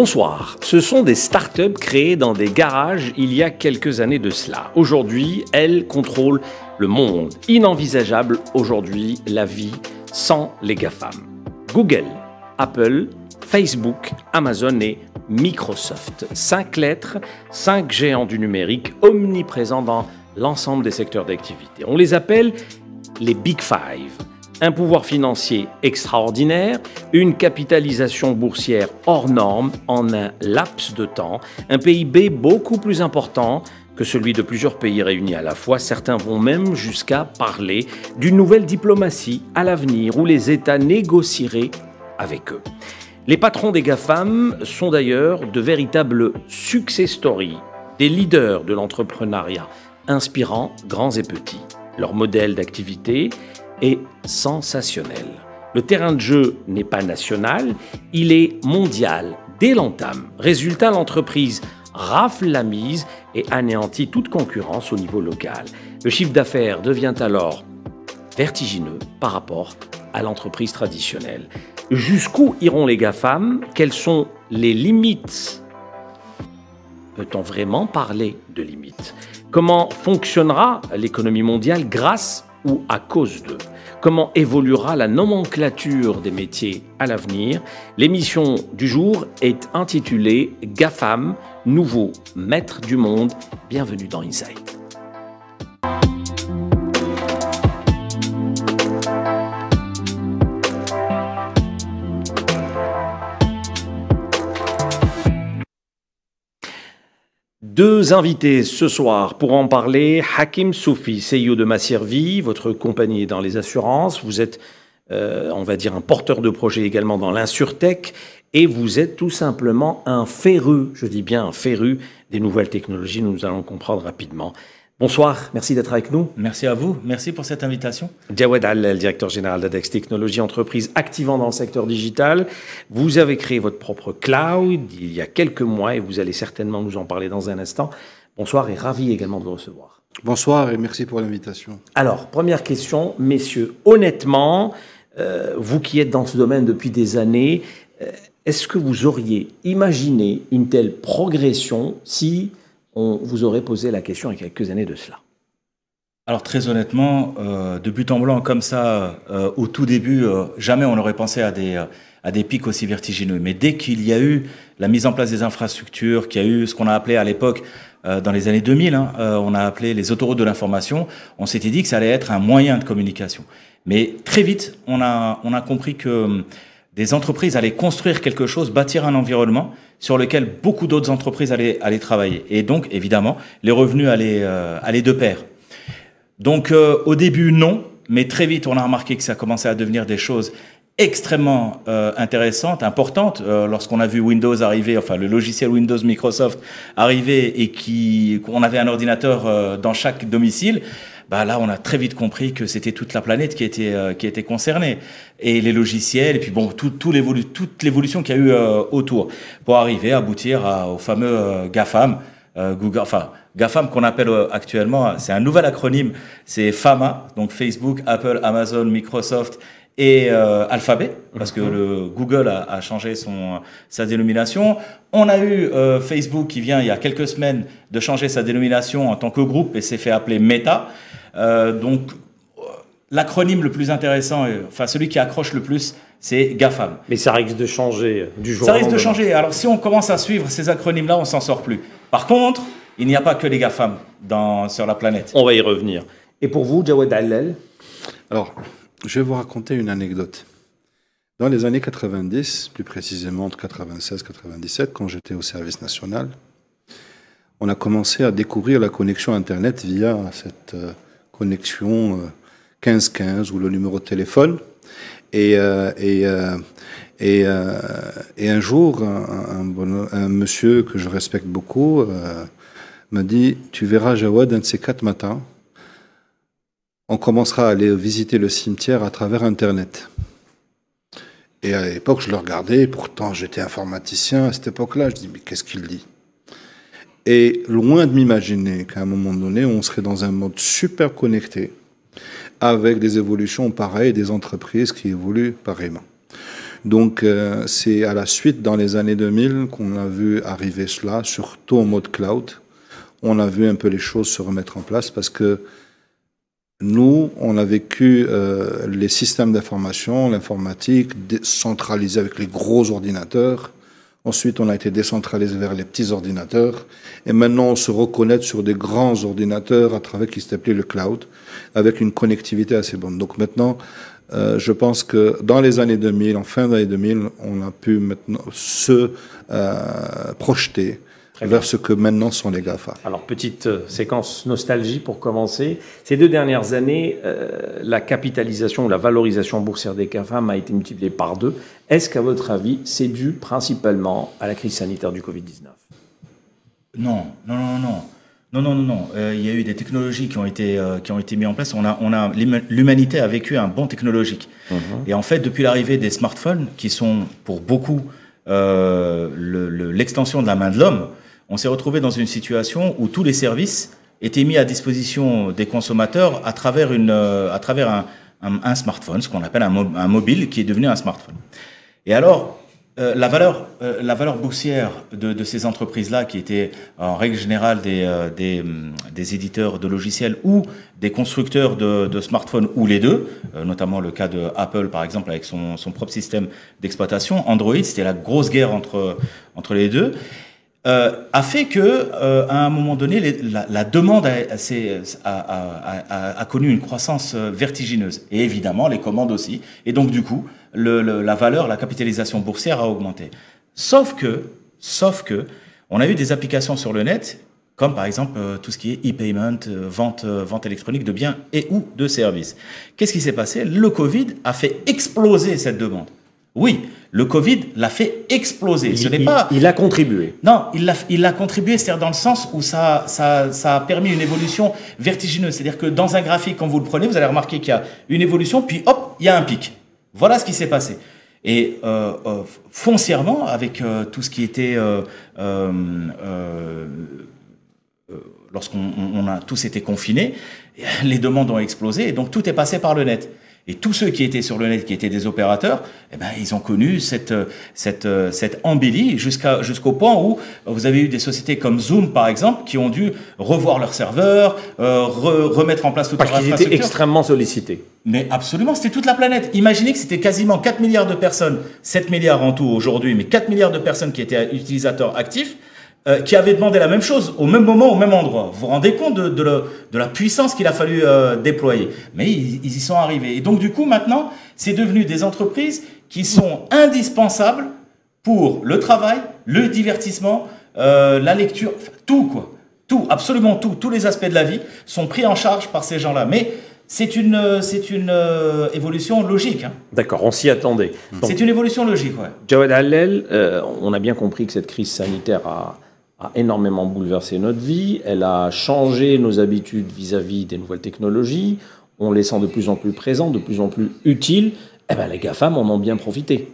Bonsoir. Ce sont des startups créées dans des garages il y a quelques années de cela. Aujourd'hui, elles contrôlent le monde. Inenvisageable aujourd'hui la vie sans les GAFAM. Google, Apple, Facebook, Amazon et Microsoft. Cinq lettres, cinq géants du numérique omniprésents dans l'ensemble des secteurs d'activité. On les appelle les Big Five un pouvoir financier extraordinaire, une capitalisation boursière hors norme en un laps de temps, un PIB beaucoup plus important que celui de plusieurs pays réunis à la fois. Certains vont même jusqu'à parler d'une nouvelle diplomatie à l'avenir où les États négocieraient avec eux. Les patrons des GAFAM sont d'ailleurs de véritables success stories, des leaders de l'entrepreneuriat, inspirant grands et petits. Leur modèle d'activité est sensationnel. Le terrain de jeu n'est pas national, il est mondial dès l'entame. Résultat, l'entreprise rafle la mise et anéantit toute concurrence au niveau local. Le chiffre d'affaires devient alors vertigineux par rapport à l'entreprise traditionnelle. Jusqu'où iront les GAFAM Quelles sont les limites Peut-on vraiment parler de limites Comment fonctionnera l'économie mondiale grâce à cause d'eux Comment évoluera la nomenclature des métiers à l'avenir L'émission du jour est intitulée GAFAM, nouveau maître du monde. Bienvenue dans InSight Deux invités ce soir pour en parler. Hakim Soufi, CEO de Masservie, votre compagnie dans les assurances. Vous êtes, euh, on va dire, un porteur de projet également dans l'insurtech. Et vous êtes tout simplement un féru, je dis bien un féru des nouvelles technologies. Nous allons comprendre rapidement. Bonsoir, merci d'être avec nous. Merci à vous, merci pour cette invitation. Jawed le directeur général d'Adex Technologies, entreprise activant dans le secteur digital. Vous avez créé votre propre cloud il y a quelques mois et vous allez certainement nous en parler dans un instant. Bonsoir et ravi également de vous recevoir. Bonsoir et merci pour l'invitation. Alors, première question, messieurs, honnêtement, euh, vous qui êtes dans ce domaine depuis des années, euh, est-ce que vous auriez imaginé une telle progression si vous aurez posé la question il y a quelques années de cela alors très honnêtement, euh, de but en blanc comme ça, euh, au tout début, euh, jamais on n'aurait pensé à des, à des pics aussi vertigineux. Mais dès qu'il y a eu la mise en place des infrastructures, qu'il y a eu ce qu'on a appelé à l'époque, dans les années 2000, hein, on a appelé les autoroutes de l'information, on s'était dit que ça allait être un moyen de communication. Mais très vite, on a, on a compris que des entreprises allaient construire quelque chose, bâtir un environnement sur lequel beaucoup d'autres entreprises allaient, travailler. Et donc, évidemment, les revenus allaient, euh, allaient de pair. Donc, euh, au début, non, mais très vite, on a remarqué que ça commençait à devenir des choses extrêmement euh, intéressantes, importantes. Euh, lorsqu'on a vu Windows arriver, enfin le logiciel Windows Microsoft arriver et qui, qu'on avait un ordinateur dans chaque domicile bah là, on a très vite compris que c'était toute la planète qui était euh, qui était concernée et les logiciels et puis bon tout, tout toute l'évolution qu'il y a eu euh, autour pour arriver à aboutir à, au fameux euh, Gafam. Euh, Google, enfin GAFAM qu'on appelle actuellement, c'est un nouvel acronyme, c'est FAMA, donc Facebook, Apple, Amazon, Microsoft et Alphabet, parce que mhm. le Google a, a, changé son sa dénomination. On a eu Facebook qui vient il y a quelques semaines de changer sa dénomination en tant que groupe et s'est fait appeler Meta. Euh, donc, l'acronyme le plus intéressant, euh, enfin celui qui accroche le plus, c'est GAFAM. Mais ça risque de changer euh, du jour au lendemain. Ça risque de changer. Alors si on commence à suivre ces acronymes-là, on s'en sort plus. Par contre, il n'y a pas que les GAFAM dans, sur la planète. On va y revenir. Et pour vous, Jawed Allel Alors, je vais vous raconter une anecdote. Dans les années 90, plus précisément entre 96-97, quand j'étais au service national, on a commencé à découvrir la connexion Internet via cette connexion 15-15 euh, ou le numéro de téléphone. Et, euh, euh, et, un jour, un, monsieur que je respecte beaucoup m'a dit Tu verras Jawad un de ces quatre matins, on commencera à aller visiter le cimetière à travers Internet. Et à l'époque, je le regardais, pourtant j'étais informaticien à cette époque-là. Je dis, mais qu'est-ce qu'il dit et loin de m'imaginer qu'à un moment donné, on serait dans un monde super connecté, avec des évolutions pareilles, des entreprises qui évoluent pareillement. Donc euh, c'est à la suite, dans les années 2000, qu'on a vu arriver cela, surtout en mode cloud. On a vu un peu les choses se remettre en place parce que nous, on a vécu euh, les systèmes d'information, l'informatique centralisée avec les gros ordinateurs, Ensuite, on a été décentralisé vers les petits ordinateurs. Et maintenant, on se reconnaît sur des grands ordinateurs à travers qui s'appelait le cloud, avec une connectivité assez bonne. Donc maintenant, euh, je pense que dans les années 2000, en fin d'année 2000, on a pu maintenant se euh, projeter vers ce que maintenant sont les GAFA. Alors, petite euh, séquence nostalgie pour commencer. Ces deux dernières années, euh, la capitalisation ou la valorisation boursière des GAFA a été multipliée par deux. Est-ce qu'à votre avis, c'est dû principalement à la crise sanitaire du Covid-19 Non, non, non, non. Non, non, non, euh, il y a eu des technologies qui ont été qui ont été mises en place. On a, on a l'humanité a vécu un bon technologique. Mhm. Et en fait, depuis l'arrivée des smartphones, qui sont pour beaucoup l'extension de la main de l'homme, on s'est retrouvé dans une situation où tous les services étaient mis à disposition des consommateurs à travers, une, euh, à travers un, smartphone, ce qu'on appelle un, mobile, qui est devenu un smartphone. Et alors, euh, la, valeur, euh, la valeur boursière de, ces entreprises-là, qui étaient en règle générale des, hum, des, éditeurs de logiciels ou des constructeurs de, smartphones, ou les deux, notamment le cas de Apple, par exemple, avec son, son propre système d'exploitation, Android, c'était la grosse guerre entre, entre les deux. Euh, a fait que, euh, à un moment donné, la, demande a, connu une croissance euh, vertigineuse. Et évidemment, les commandes aussi. Et donc, du coup, la valeur, la capitalisation boursière a augmenté. Sauf que, sauf que, on a eu des applications sur le net, comme par exemple tout ce qui est e-payment, vente, vente électronique de biens et ou de services. Qu'est-ce qui s'est passé Le Covid a fait exploser cette demande. Oui, le Covid l'a fait exploser. Il, pas. Il a contribué. Non, il l'a contribué, c'est-à-dire dans le sens où ça, a permis une évolution vertigineuse. C'est-à-dire que dans un graphique, quand vous le prenez, vous allez remarquer qu'il y a une évolution, puis hop, il y a un pic. Voilà ce qui s'est passé. Et euh, euh, foncièrement, avec euh, tout ce qui était lorsqu'on a tous été confinés, les demandes ont explosé et donc tout est passé par le net. Et tous ceux qui étaient sur le net, qui étaient des opérateurs, eh ben, ils ont connu cette, euh, cette, euh, cette jusqu'à, jusqu'au point où vous avez eu des sociétés comme Zoom, par exemple, qui ont dû revoir leurs serveurs, euh, remettre en place toute Parce qu'ils étaient extrêmement sollicités. Mais absolument, c'était toute la planète. Imaginez que c'était quasiment 4 milliards de personnes, 7 milliards en tout aujourd'hui, mais 4 milliards de personnes qui étaient utilisateurs actifs euh, qui avait demandé la même chose au même moment, au même endroit. Vous vous rendez compte de, la puissance qu'il a fallu euh, déployer. Mais ils, y sont arrivés. Et donc du coup, maintenant, c'est devenu des entreprises qui sont indispensables pour le travail, le divertissement, euh, la lecture, tout quoi. Tout, absolument tout, tous les aspects de la vie sont pris en charge par ces gens-là. Mais c'est une, c'est une évolution logique. Hein. D'accord, on s'y attendait. C'est une évolution logique, ouais. Jawad Hallel, on a bien compris que cette crise sanitaire a, a énormément bouleversé notre vie, elle a changé nos habitudes vis-à-vis des nouvelles technologies, en sent de plus en plus présents, de plus en plus utiles, eh bien, les GAFAM en ont bien profité.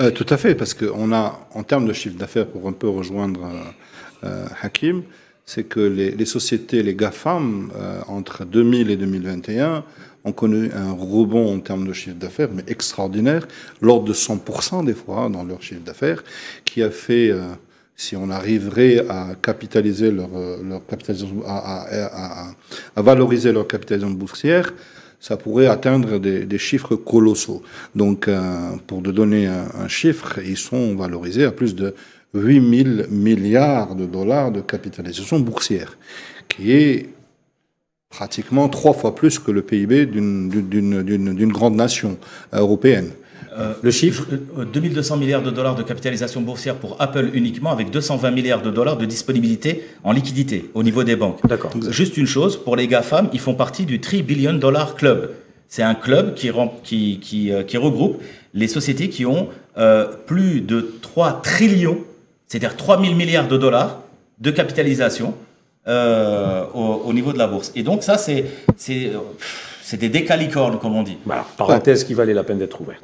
Euh, tout à fait, parce qu'on a, en termes de chiffre d'affaires, pour un peu rejoindre euh, euh, Hakim, c'est que les, sociétés, les GAFAM, entre 2000 et 2021, ont connu un rebond en termes de chiffre d'affaires, mais extraordinaire, l'ordre de 100% des fois hein, dans leur chiffre d'affaires, qui a fait si on arriverait à capitaliser leur, euh, capitalisation, à, valoriser leur capitalisation boursière, ça pourrait atteindre des, chiffres colossaux. Donc, euh, pour te donner un, un, chiffre, ils sont valorisés à plus de 8 000 milliards de dollars de capitalisation boursière, qui est pratiquement trois fois plus que le PIB d'une grande nation européenne. Euh, le chiffre 2200 euh, milliards de dollars de capitalisation boursière pour Apple uniquement, avec 220 milliards de dollars de disponibilité en liquidité au niveau des banques. D'accord. Juste une chose, pour les GAFAM, ils font partie du 3 billion dollar club. C'est un club qui, euh, qui, regroupe les sociétés qui ont plus de 3 trillions, c'est-à-dire 3000 milliards de dollars de capitalisation au, au, niveau de la bourse. Et donc ça, c'est c'était des décalicornes, comme on dit. Bah, parenthèse qui valait la peine d'être trouvée.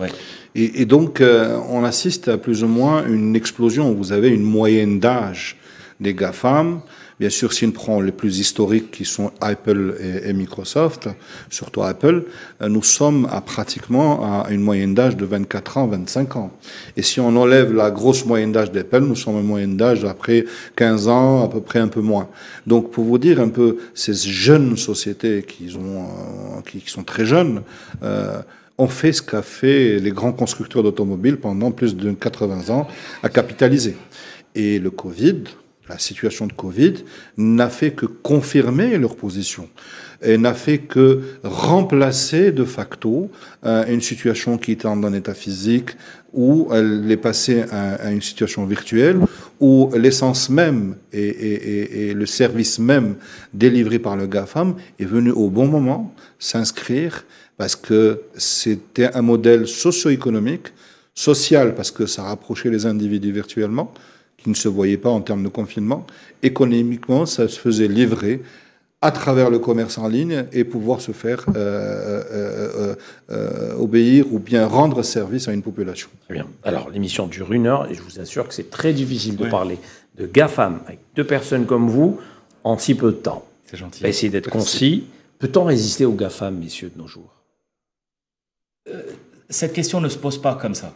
Et, donc, euh, on assiste à plus ou moins une explosion. Vous avez une moyenne d'âge des GAFAM. Bien sûr, si on prend les plus historiques qui sont Apple et, Microsoft, surtout Apple, euh, nous sommes à pratiquement à une moyenne d'âge de 24 ans, 25 ans. Et si on enlève la grosse moyenne d'âge d'Apple, nous sommes à une moyenne d'âge après 15 ans, à peu près un peu moins. Donc, pour vous dire un peu ces jeunes sociétés qui, ont, euh, qui, sont très jeunes, euh, ont fait ce qu'a fait les grands constructeurs d'automobiles pendant plus de 80 ans à capitaliser. Et le Covid, la situation de Covid n'a fait que confirmer leur position et n'a fait que remplacer de facto euh, une situation qui était en un état physique où elle est passée à, une situation virtuelle où l'essence même et, et, le service même délivré par le GAFAM est venu au bon moment s'inscrire parce que c'était un modèle socio-économique, social parce que ça rapprochait les individus virtuellement, ne se voyait pas en termes de confinement. Économiquement, ça se faisait livrer à travers le commerce en ligne et pouvoir se faire euh, euh, euh, obéir ou bien rendre service à une population. Très bien. Alors, l'émission dure une heure et je vous assure que c'est très difficile de parler de GAFAM avec deux personnes comme vous en si peu de temps. C'est gentil. On essayer d'être concis. Peut-on résister aux GAFAM, messieurs, de nos jours Cette question ne se pose pas comme ça.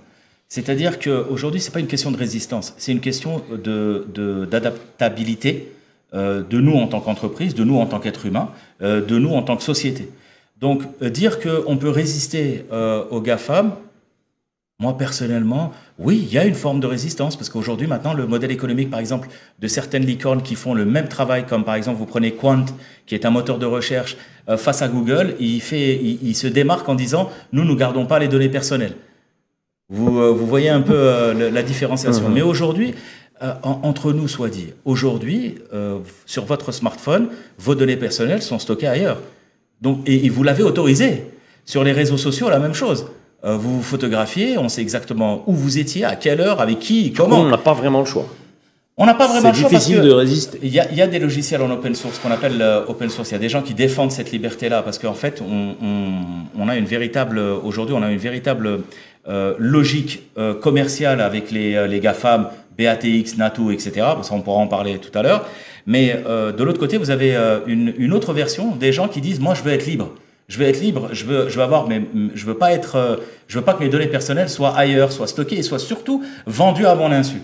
C'est-à-dire qu'aujourd'hui, ce n'est pas une question de résistance, c'est une question d'adaptabilité de, euh, de nous en tant qu'entreprise, de nous en tant qu'être humain, euh, de nous en tant que société. Donc euh, dire qu'on peut résister aux GAFAM, moi personnellement, oui, il y a une forme de résistance, parce qu'aujourd'hui maintenant, le modèle économique, par exemple, de certaines licornes qui font le même travail, comme par exemple, vous prenez Quant, qui est un moteur de recherche face à Google, il, il se démarque en disant, nous, nous gardons pas les données personnelles. Euh, vous, voyez un peu euh, la différenciation. Mhm. Mais aujourd'hui, euh, entre nous soit dit, aujourd'hui, sur votre smartphone, vos données personnelles sont stockées ailleurs. Donc, et, vous l'avez autorisé. Sur les réseaux sociaux, la même chose. vous vous photographiez, on sait exactement où vous étiez, à quelle heure, avec qui, comment. On n'a pas vraiment le choix. On n'a pas vraiment le choix. C'est difficile de résister. Il y, a des logiciels en open source qu'on appelle open source. Il y a des gens qui défendent cette liberté-là parce qu'en fait, on, on, a une véritable aujourd'hui, on a une véritable euh, logique euh, commerciale avec les, euh, les GAFAM, BATX, NATO, etc. Bon, on pourra en parler tout à l'heure. Mais de l'autre côté, vous avez une, une, autre version des gens qui disent, moi, je veux être libre. Je veux être libre, je veux, je veux avoir mais je veux pas être, je veux pas que mes données personnelles soient ailleurs, soient stockées et soient surtout vendues à mon insu.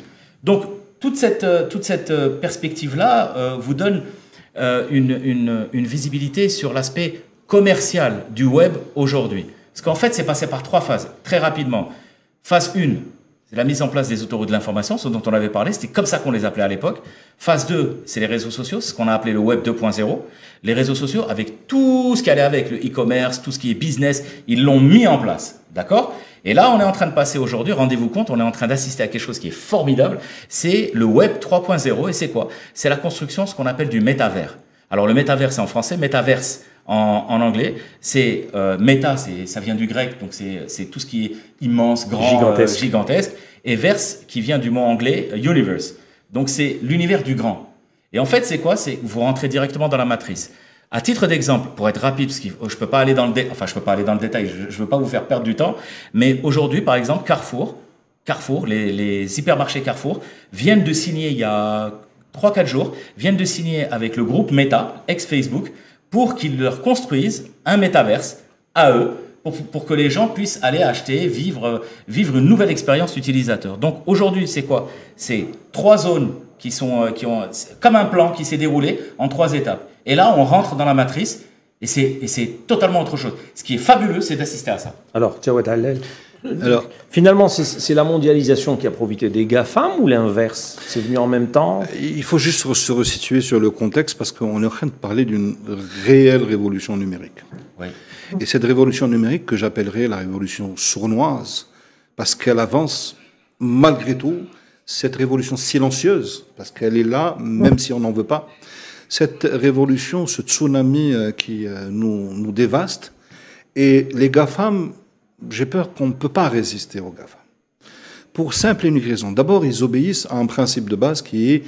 Donc, toute cette, toute cette perspective-là vous donne une, une, une visibilité sur l'aspect commercial du web aujourd'hui. Parce qu'en fait, c'est passé par trois phases, très rapidement. Phase 1, c'est la mise en place des autoroutes de l'information, ce dont on avait parlé, c'était comme ça qu'on les appelait à l'époque. Phase 2, c'est les réseaux sociaux, ce qu'on a appelé le web 2.0. Les réseaux sociaux, avec tout ce qui allait avec, le e-commerce, tout ce qui est business, ils l'ont mis en place, d'accord Et là, on est en train de passer aujourd'hui, rendez-vous compte, on est en train d'assister à quelque chose qui est formidable, c'est le web 3.0, et c'est quoi C'est la construction, de ce qu'on appelle du métavers. Alors le métavers, c'est en français, métaverse, en, anglais. C'est euh, c'est ça vient du grec, donc c'est tout ce qui est immense, grand, gigantesque. Euh, gigantesque. Et verse, qui vient du mot anglais euh, universe. Donc c'est l'univers du grand. Et en fait, c'est quoi C'est vous rentrez directement dans la matrice. À titre d'exemple, pour être rapide, parce que je peux pas aller dans le enfin je peux pas aller dans le détail, je, veux pas vous faire perdre du temps, mais aujourd'hui, par exemple, Carrefour, Carrefour, les, les, hypermarchés Carrefour viennent de signer il y a 3-4 jours, viennent de signer avec le groupe Meta, ex-Facebook, pour qu'ils leur construisent un métaverse à eux, pour, que les gens puissent aller acheter, vivre, euh, vivre une nouvelle expérience utilisateur. Donc aujourd'hui, c'est quoi C'est trois zones qui sont euh, qui ont comme un plan qui s'est déroulé en trois étapes. Et là, on rentre dans la matrice. Et c'est totalement autre chose. Ce qui est fabuleux, c'est d'assister à ça. Alors, tiens, alors, finalement, c'est la mondialisation qui a profité des GAFAM ou l'inverse C'est venu en même temps Il faut juste se resituer sur le contexte parce qu'on est en train de parler d'une réelle révolution numérique. Et cette révolution numérique que j'appellerais la révolution sournoise, parce qu'elle avance malgré tout, cette révolution silencieuse, parce qu'elle est là même si on n'en veut pas, cette révolution, ce tsunami euh, qui euh, nous, nous dévaste, et les GAFAM j'ai peur qu'on ne peut pas résister aux GAFA. Pour simple et unique raison. D'abord, ils obéissent à un principe de base qui est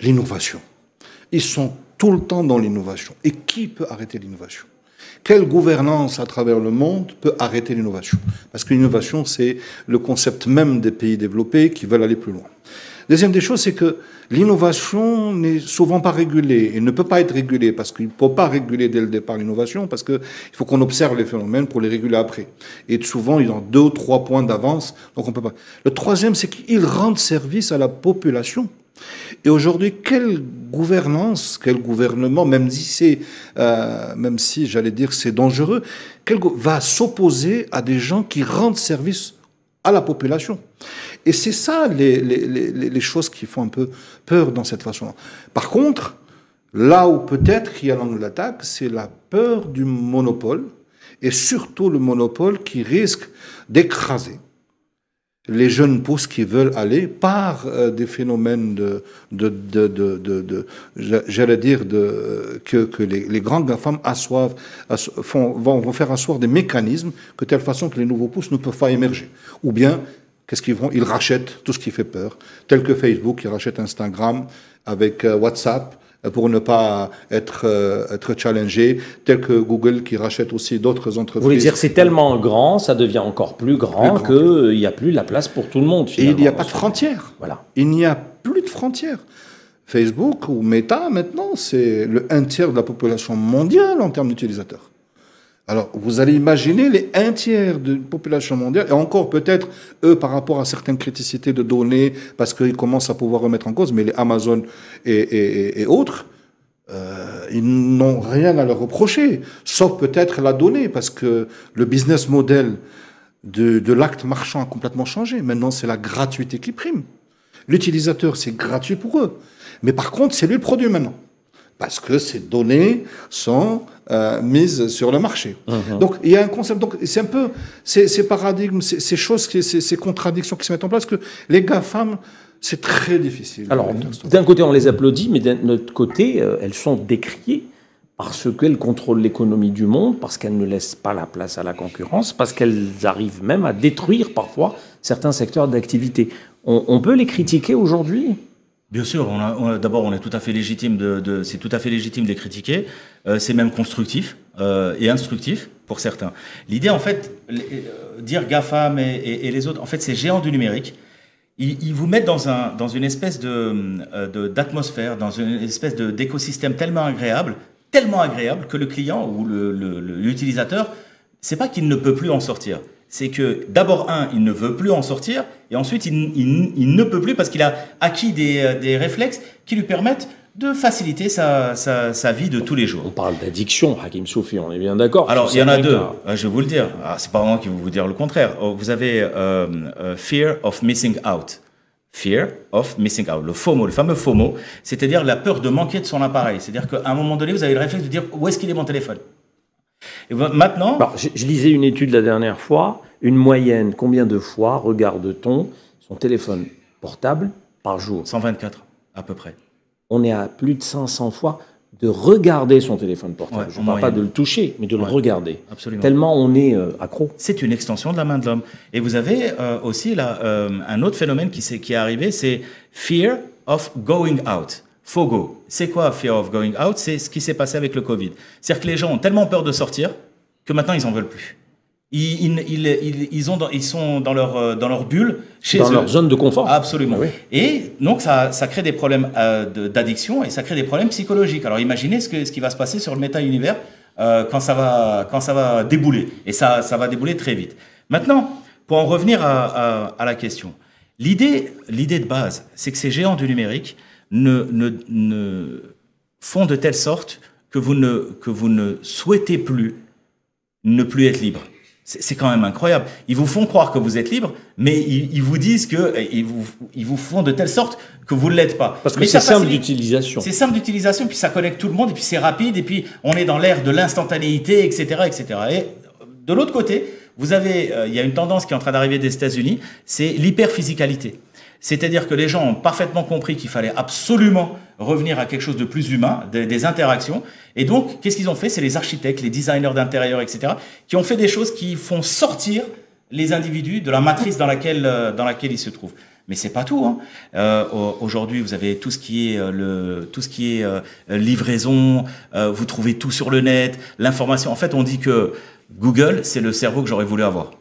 l'innovation. Ils sont tout le temps dans l'innovation. Et qui peut arrêter l'innovation Quelle gouvernance à travers le monde peut arrêter l'innovation Parce que l'innovation, c'est le concept même des pays développés qui veulent aller plus loin. Deuxième des choses, c'est que l'innovation n'est souvent pas régulée et ne peut pas être régulée parce qu'il ne faut pas réguler dès le départ l'innovation parce qu'il faut qu'on observe les phénomènes pour les réguler après. Et souvent, ils ont deux ou trois points d'avance, donc on peut pas. Le troisième, c'est qu'ils rendent service à la population. Et aujourd'hui, quelle gouvernance, quel gouvernement, même si c'est, euh, même si j'allais dire c'est dangereux, quel va s'opposer à des gens qui rendent service à la population et c'est ça les, choses qui font un peu peur dans cette façon-là. Par contre, là où peut-être il y a l'angle d'attaque, c'est la peur du monopole, et surtout le monopole qui risque d'écraser les jeunes pousses qui veulent aller par euh, des phénomènes de, de, j'allais dire de, que, les, grandes femmes assoivent, vont, vont, faire asseoir des mécanismes de telle façon que les nouveaux pousses ne peuvent pas émerger. Ou bien Qu'est-ce qu'ils vont Ils rachètent tout ce qui fait peur, tel que Facebook, qui rachètent Instagram avec euh, WhatsApp euh, pour ne pas euh, être, être challengé, tel que Google qui rachète aussi d'autres entreprises. Vous voulez dire c'est tellement grand, ça devient encore plus grand, qu'il que il n'y a plus la place pour tout le monde. il n'y a pas de frontières. Voilà. Il n'y a plus de frontières. Facebook ou Meta maintenant, c'est le un tiers de la population mondiale en termes d'utilisateurs. Alors, vous allez imaginer les un tiers de population mondiale, et encore peut-être eux par rapport à certaines criticités de données, parce qu'ils commencent à pouvoir remettre en cause, mais les Amazon et, autres, euh, ils n'ont rien à leur reprocher, sauf peut-être la donnée, parce que le business model de, de l'acte marchand a complètement changé. Maintenant, c'est la gratuité qui prime. L'utilisateur, c'est gratuit pour eux. Mais par contre, c'est lui le produit maintenant parce que ces données sont euh, mises sur le marché. Mhm. Donc il y a un concept. Donc c'est un peu ces, paradigmes, ces, ces choses, ces, ces, contradictions qui se mettent en place que les gars femmes. C'est très difficile. Alors, d'un côté, on les applaudit, mais d'un autre côté, euh, elles sont décriées parce qu'elles contrôlent l'économie du monde, parce qu'elles ne laissent pas la place à la concurrence, parce qu'elles arrivent même à détruire parfois certains secteurs d'activité. On, on peut les critiquer aujourd'hui Bien sûr, on, d'abord on est tout à fait légitime de, c'est tout à fait légitime de les critiquer, euh, c'est même constructif euh, et instructif pour certains. L'idée en fait, euh, dire GAFAM et, et, les autres, en fait c'est géants du numérique, ils, vous mettent dans un dans une espèce de d'atmosphère, dans une espèce de d'écosystème tellement agréable, tellement agréable que le client ou l'utilisateur, le, le, c'est pas qu'il ne peut plus en sortir c'est que d'abord, un, il ne veut plus en sortir, et ensuite, il, ne peut plus parce qu'il a acquis des, euh, réflexes qui lui permettent de faciliter sa, vie de tous les jours. On parle d'addiction, Hakim Soufi, on est bien d'accord. Alors, il y en a deux, hein, je vais vous le dire. Ah, c'est pas moi qui vais vous dire le contraire. Oh, vous avez euh, euh, Fear of Missing Out. Fear of missing out, le FOMO, le fameux FOMO, c'est-à-dire la peur de manquer de son appareil. C'est-à-dire qu'à un moment donné, vous avez le réflexe de dire où est-ce qu'il est mon téléphone maintenant. je, lisais une étude la dernière fois. Une moyenne, combien de fois regarde-t-on son téléphone portable par jour 124, à peu près. On est à plus de 500 fois de regarder son téléphone portable. je ne parle pas de le toucher, mais de le regarder. Absolument. Tellement on est euh, accro. C'est une extension de la main de l'homme. Et vous avez euh, aussi euh, un autre phénomène qui, qui est arrivé, c'est fear of going out. FOGO. C'est quoi Fear of Going Out C'est ce qui s'est passé avec le Covid. C'est-à-dire que les gens ont tellement peur de sortir que maintenant ils en veulent plus. Ils, ils sont dans leur, euh, dans leur bulle, chez dans leur zone de confort. Absolument. Ah et donc, ça, ça crée des problèmes euh, d'addiction et ça crée des problèmes psychologiques. Alors, imaginez ce, qui va se passer sur le méta-univers euh, quand, ça va, quand ça va débouler. Et ça, ça va débouler très vite. Maintenant, pour en revenir à, à la question, l'idée de base, c'est que ces géants du numérique, ne, font de telle sorte que vous ne, que vous ne souhaitez plus ne plus être libre. C'est quand même incroyable. Ils vous font croire que vous êtes libre, mais ils, vous disent que ils vous, font de telle sorte que vous ne l'êtes pas. Parce que c'est simple d'utilisation. C'est simple d'utilisation, puis ça connecte tout le monde, et puis c'est rapide, et puis on est dans l'ère de l'instantanéité, etc., etc. Et de l'autre côté, vous avez, euh, il y a une tendance qui est en train d'arriver des États-Unis, c'est l'hyperphysicalité. C'est-à-dire que les gens ont parfaitement compris qu'il fallait absolument revenir à quelque chose de plus humain, des, interactions. Et donc, qu'est-ce qu'ils ont fait C'est les architectes, les designers d'intérieur, etc., qui ont fait des choses qui font sortir les individus de la matrice dans laquelle, euh, dans laquelle ils se trouvent. Mais c'est pas tout. Hein. Euh, aujourd'hui, vous avez tout ce qui est euh, le, tout ce qui est livraison. vous trouvez tout sur le net, l'information. En fait, on dit que Google, c'est le cerveau que j'aurais voulu avoir.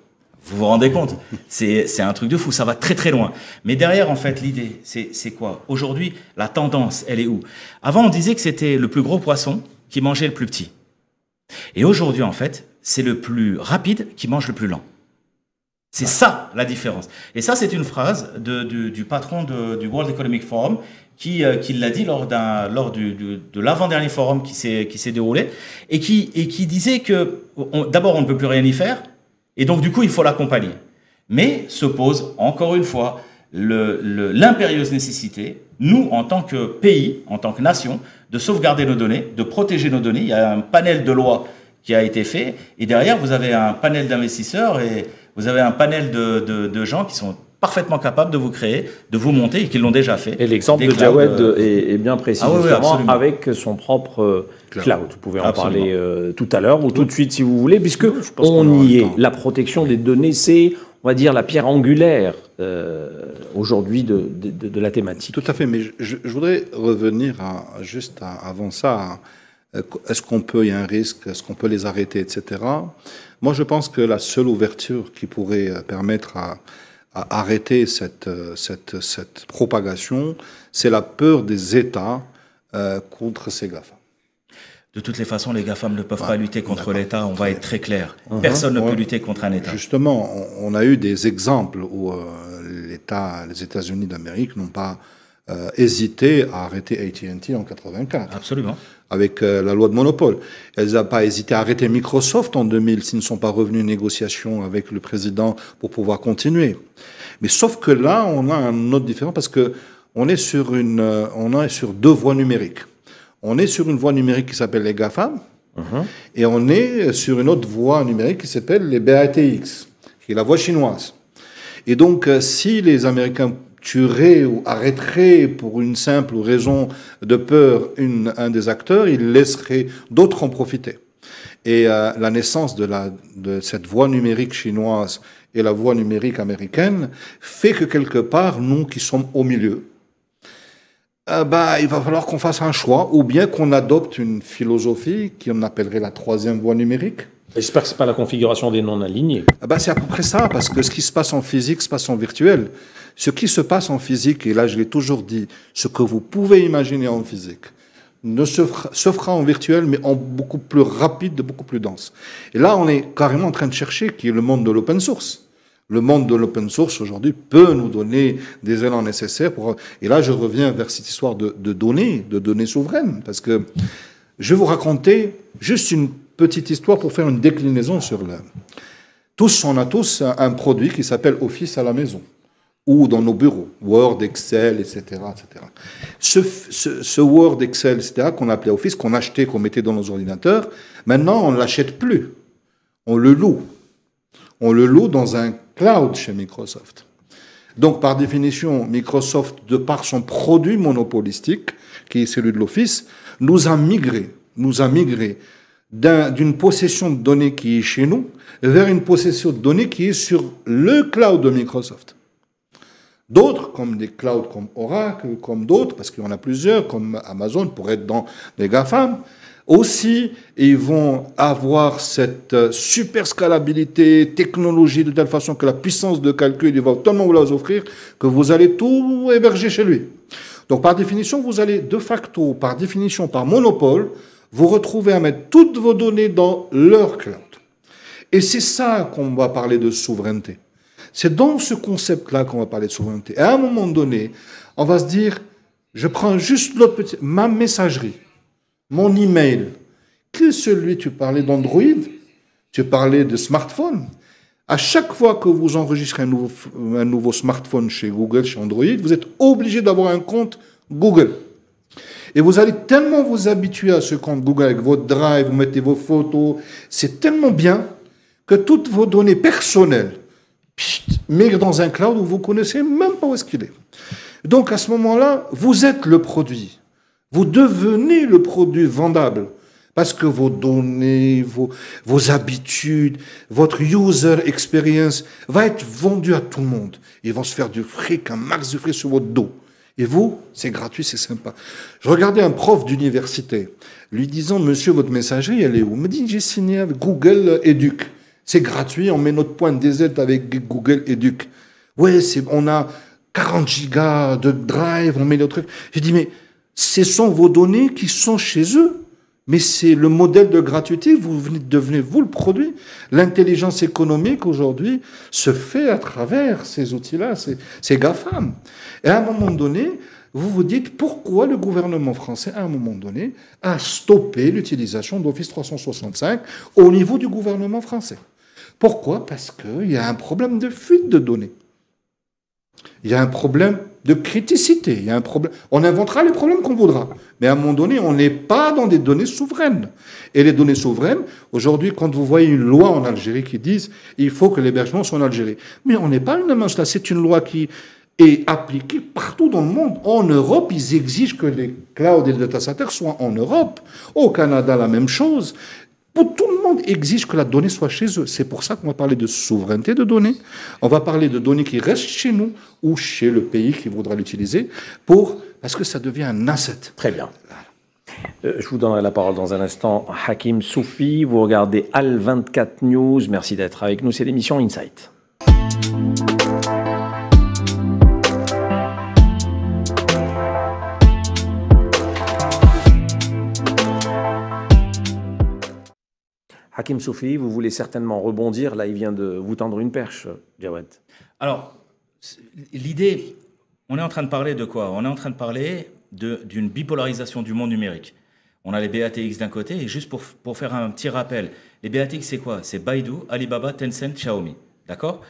Vous vous rendez compte C'est un truc de fou, ça va très très loin. Mais derrière, en fait, l'idée, c'est quoi Aujourd'hui, la tendance, elle est où Avant, on disait que c'était le plus gros poisson qui mangeait le plus petit. Et aujourd'hui, en fait, c'est le plus rapide qui mange le plus lent. C'est ça la différence. Et ça, c'est une phrase de, du, du, patron de, du World Economic Forum qui, euh, qui l'a dit lors, lors du, de l'avant-dernier forum qui s'est déroulé et qui, et qui disait que d'abord, on ne peut plus rien y faire et donc, du coup, il faut l'accompagner. Mais se pose, encore une fois, l'impérieuse nécessité, nous, en tant que pays, en tant que nation, de sauvegarder nos données, de protéger nos données. Il y a un panel de lois qui a été fait, et derrière, vous avez un panel d'investisseurs et vous avez un panel de, gens qui sont parfaitement capables de vous créer, de vous monter, et qui l'ont déjà fait. Et l'exemple de Jawed euh, est, bien précis, ah, oui, avec son propre euh, cloud. Vous pouvez en parler euh, tout à l'heure ou tout de suite si vous voulez, puisque on, y est. La protection des données, c'est, on va dire, la pierre angulaire euh, aujourd'hui de, la thématique. Tout à fait, mais je, voudrais revenir juste avant ça. Euh, est-ce qu'on peut, y a un risque, est-ce qu'on peut les arrêter, etc. Moi, je pense que la seule ouverture qui pourrait permettre à, arrêter cette, propagation, c'est la peur des États contre ces GAFA de toutes les façons, les GAFAM ne peuvent bah, pas lutter contre l'État, on va être très clair. Uh-huh. Personne ne peut lutter contre un État. Justement, on, a eu des exemples où euh, les États-Unis d'Amérique n'ont pas euh, hésité à arrêter AT&T en 84. Absolument. Avec euh, la loi de monopole. Elles n'ont pas hésité à arrêter Microsoft en 2000 s'ils ne sont pas revenus en négociation avec le président pour pouvoir continuer. Mais sauf que là, on a un autre différent parce que on est sur deux voies numériques. On est sur une voie numérique qui s'appelle les GAFA, uh-huh. et on est sur une autre voie numérique qui s'appelle les BATX, qui est la voie chinoise. Et donc, euh, si les Américains tueraient ou arrêteraient pour une simple raison de peur un des acteurs, ils laisseraient d'autres en profiter. Et euh, la naissance de, de cette voie numérique chinoise et la voie numérique américaine fait que quelque part, nous qui sommes au milieu, euh, bah, il va falloir qu'on fasse un choix, ou bien qu'on adopte une philosophie qui on appellerait la troisième voie numérique. J'espère que ce pas la configuration des non-alignés. Ah bah, c'est à peu près ça, parce que ce qui se passe en physique se passe en virtuel. Ce qui se passe en physique, et là je l'ai toujours dit, ce que vous pouvez imaginer en physique, ne se fera, en virtuel, mais en beaucoup plus rapide, beaucoup plus dense. Et là, on est carrément en train de chercher qui est le monde de l'open source le monde de l'open source aujourd'hui peut nous donner des élans nécessaires pour. Et là, je reviens vers cette histoire de, données, de données souveraines, parce que je vais vous raconter juste une petite histoire pour faire une déclinaison sur le. Tous, on a tous un, produit qui s'appelle Office à la maison ou dans nos bureaux, Word, Excel, etc. etc. Ce, ce Word, Excel, etc., qu'on appelait Office, qu'on achetait, qu'on mettait dans nos ordinateurs, maintenant, on ne l'achète plus. On le loue. On le loue dans un cloud chez Microsoft. Donc, par définition, Microsoft, de par son produit monopolistique, qui est celui de l'Office, nous a migré, nous a migré d'une possession de données qui est chez nous vers une possession de données qui est sur le cloud de Microsoft. D'autres, comme des clouds comme Oracle, comme d'autres, parce qu'il y en a plusieurs, comme Amazon, pour être dans les GAFAM, aussi, ils vont avoir cette euh, super scalabilité technologie de telle façon que la puissance de calcul, il va tellement vous la offrir que vous allez tout héberger chez lui. Donc, par définition, vous allez de facto, par définition, par monopole, vous retrouver à mettre toutes vos données dans leur cloud. Et c'est ça qu'on va parler de souveraineté. C'est dans ce concept-là qu'on va parler de souveraineté. Et à un moment donné, on va se dire, je prends juste l'autre petit ma messagerie mon email, que celui, tu parlais d'Android, tu parlais de smartphone. À chaque fois que vous enregistrez un nouveau, smartphone chez Google, chez Android, vous êtes obligé d'avoir un compte Google. Et vous allez tellement vous habituer à ce compte Google avec votre drive, vous mettez vos photos, c'est tellement bien que toutes vos données personnelles pchit, migrent dans un cloud où vous connaissez même pas où est-ce qu'il est. Donc à ce moment-là, vous êtes le produit. Vous devenez le produit vendable parce que vos données, vos, habitudes, votre user experience va être vendu à tout le monde. Ils vont se faire du fric, un max de fric sur votre dos. Et vous, c'est gratuit, c'est sympa. Je regardais un prof d'université, lui disant, monsieur, votre messagerie, elle est où Il me dit, j'ai signé avec Google Educ. C'est gratuit, on met notre point de DZ avec Google Educ. Ouais, on a 40 gigas de drive, on met le truc. J'ai dit, mais ce sont vos données qui sont chez eux. Mais c'est le modèle de gratuité, vous devenez vous le produit. L'intelligence économique aujourd'hui se fait à travers ces outils-là, ces, ces GAFAM. Et à un moment donné, vous vous dites pourquoi le gouvernement français, à un moment donné, a stoppé l'utilisation d'Office 365 au niveau du gouvernement français. Pourquoi Parce qu'il y a un problème de fuite de données. Il y a un problème de criticité. Il un problème. On inventera les problèmes qu'on voudra. Mais à un moment donné, on n'est pas dans des données souveraines. Et les données souveraines, aujourd'hui, quand vous voyez une loi en Algérie qui dit il faut que l'hébergement soit en Algérie. Mais on n'est pas une main cela. C'est une loi qui est appliquée partout dans le monde. En Europe, ils exigent que les clouds et les data centers soient en Europe. Au Canada, la même chose tout le monde exige que la donnée soit chez eux. C'est pour ça qu'on va parler de souveraineté de données. On va parler de données qui restent chez nous ou chez le pays qui voudra l'utiliser pour, parce que ça devient un asset. Très bien. Euh, je vous donnerai la parole dans un instant. Hakim Soufi, vous regardez Al24 News. Merci d'être avec nous. C'est l'émission Insight. Hakim Soufi, vous voulez certainement rebondir. Là, il vient de vous tendre une perche, Jawad. Alors, l'idée, on est en train de parler de quoi On est en train de parler d'une bipolarisation du monde numérique. On a les BATX d'un côté, et juste pour, pour, faire un petit rappel, les BATX, c'est quoi C'est Baidu, Alibaba, Tencent, Xiaomi. D'accord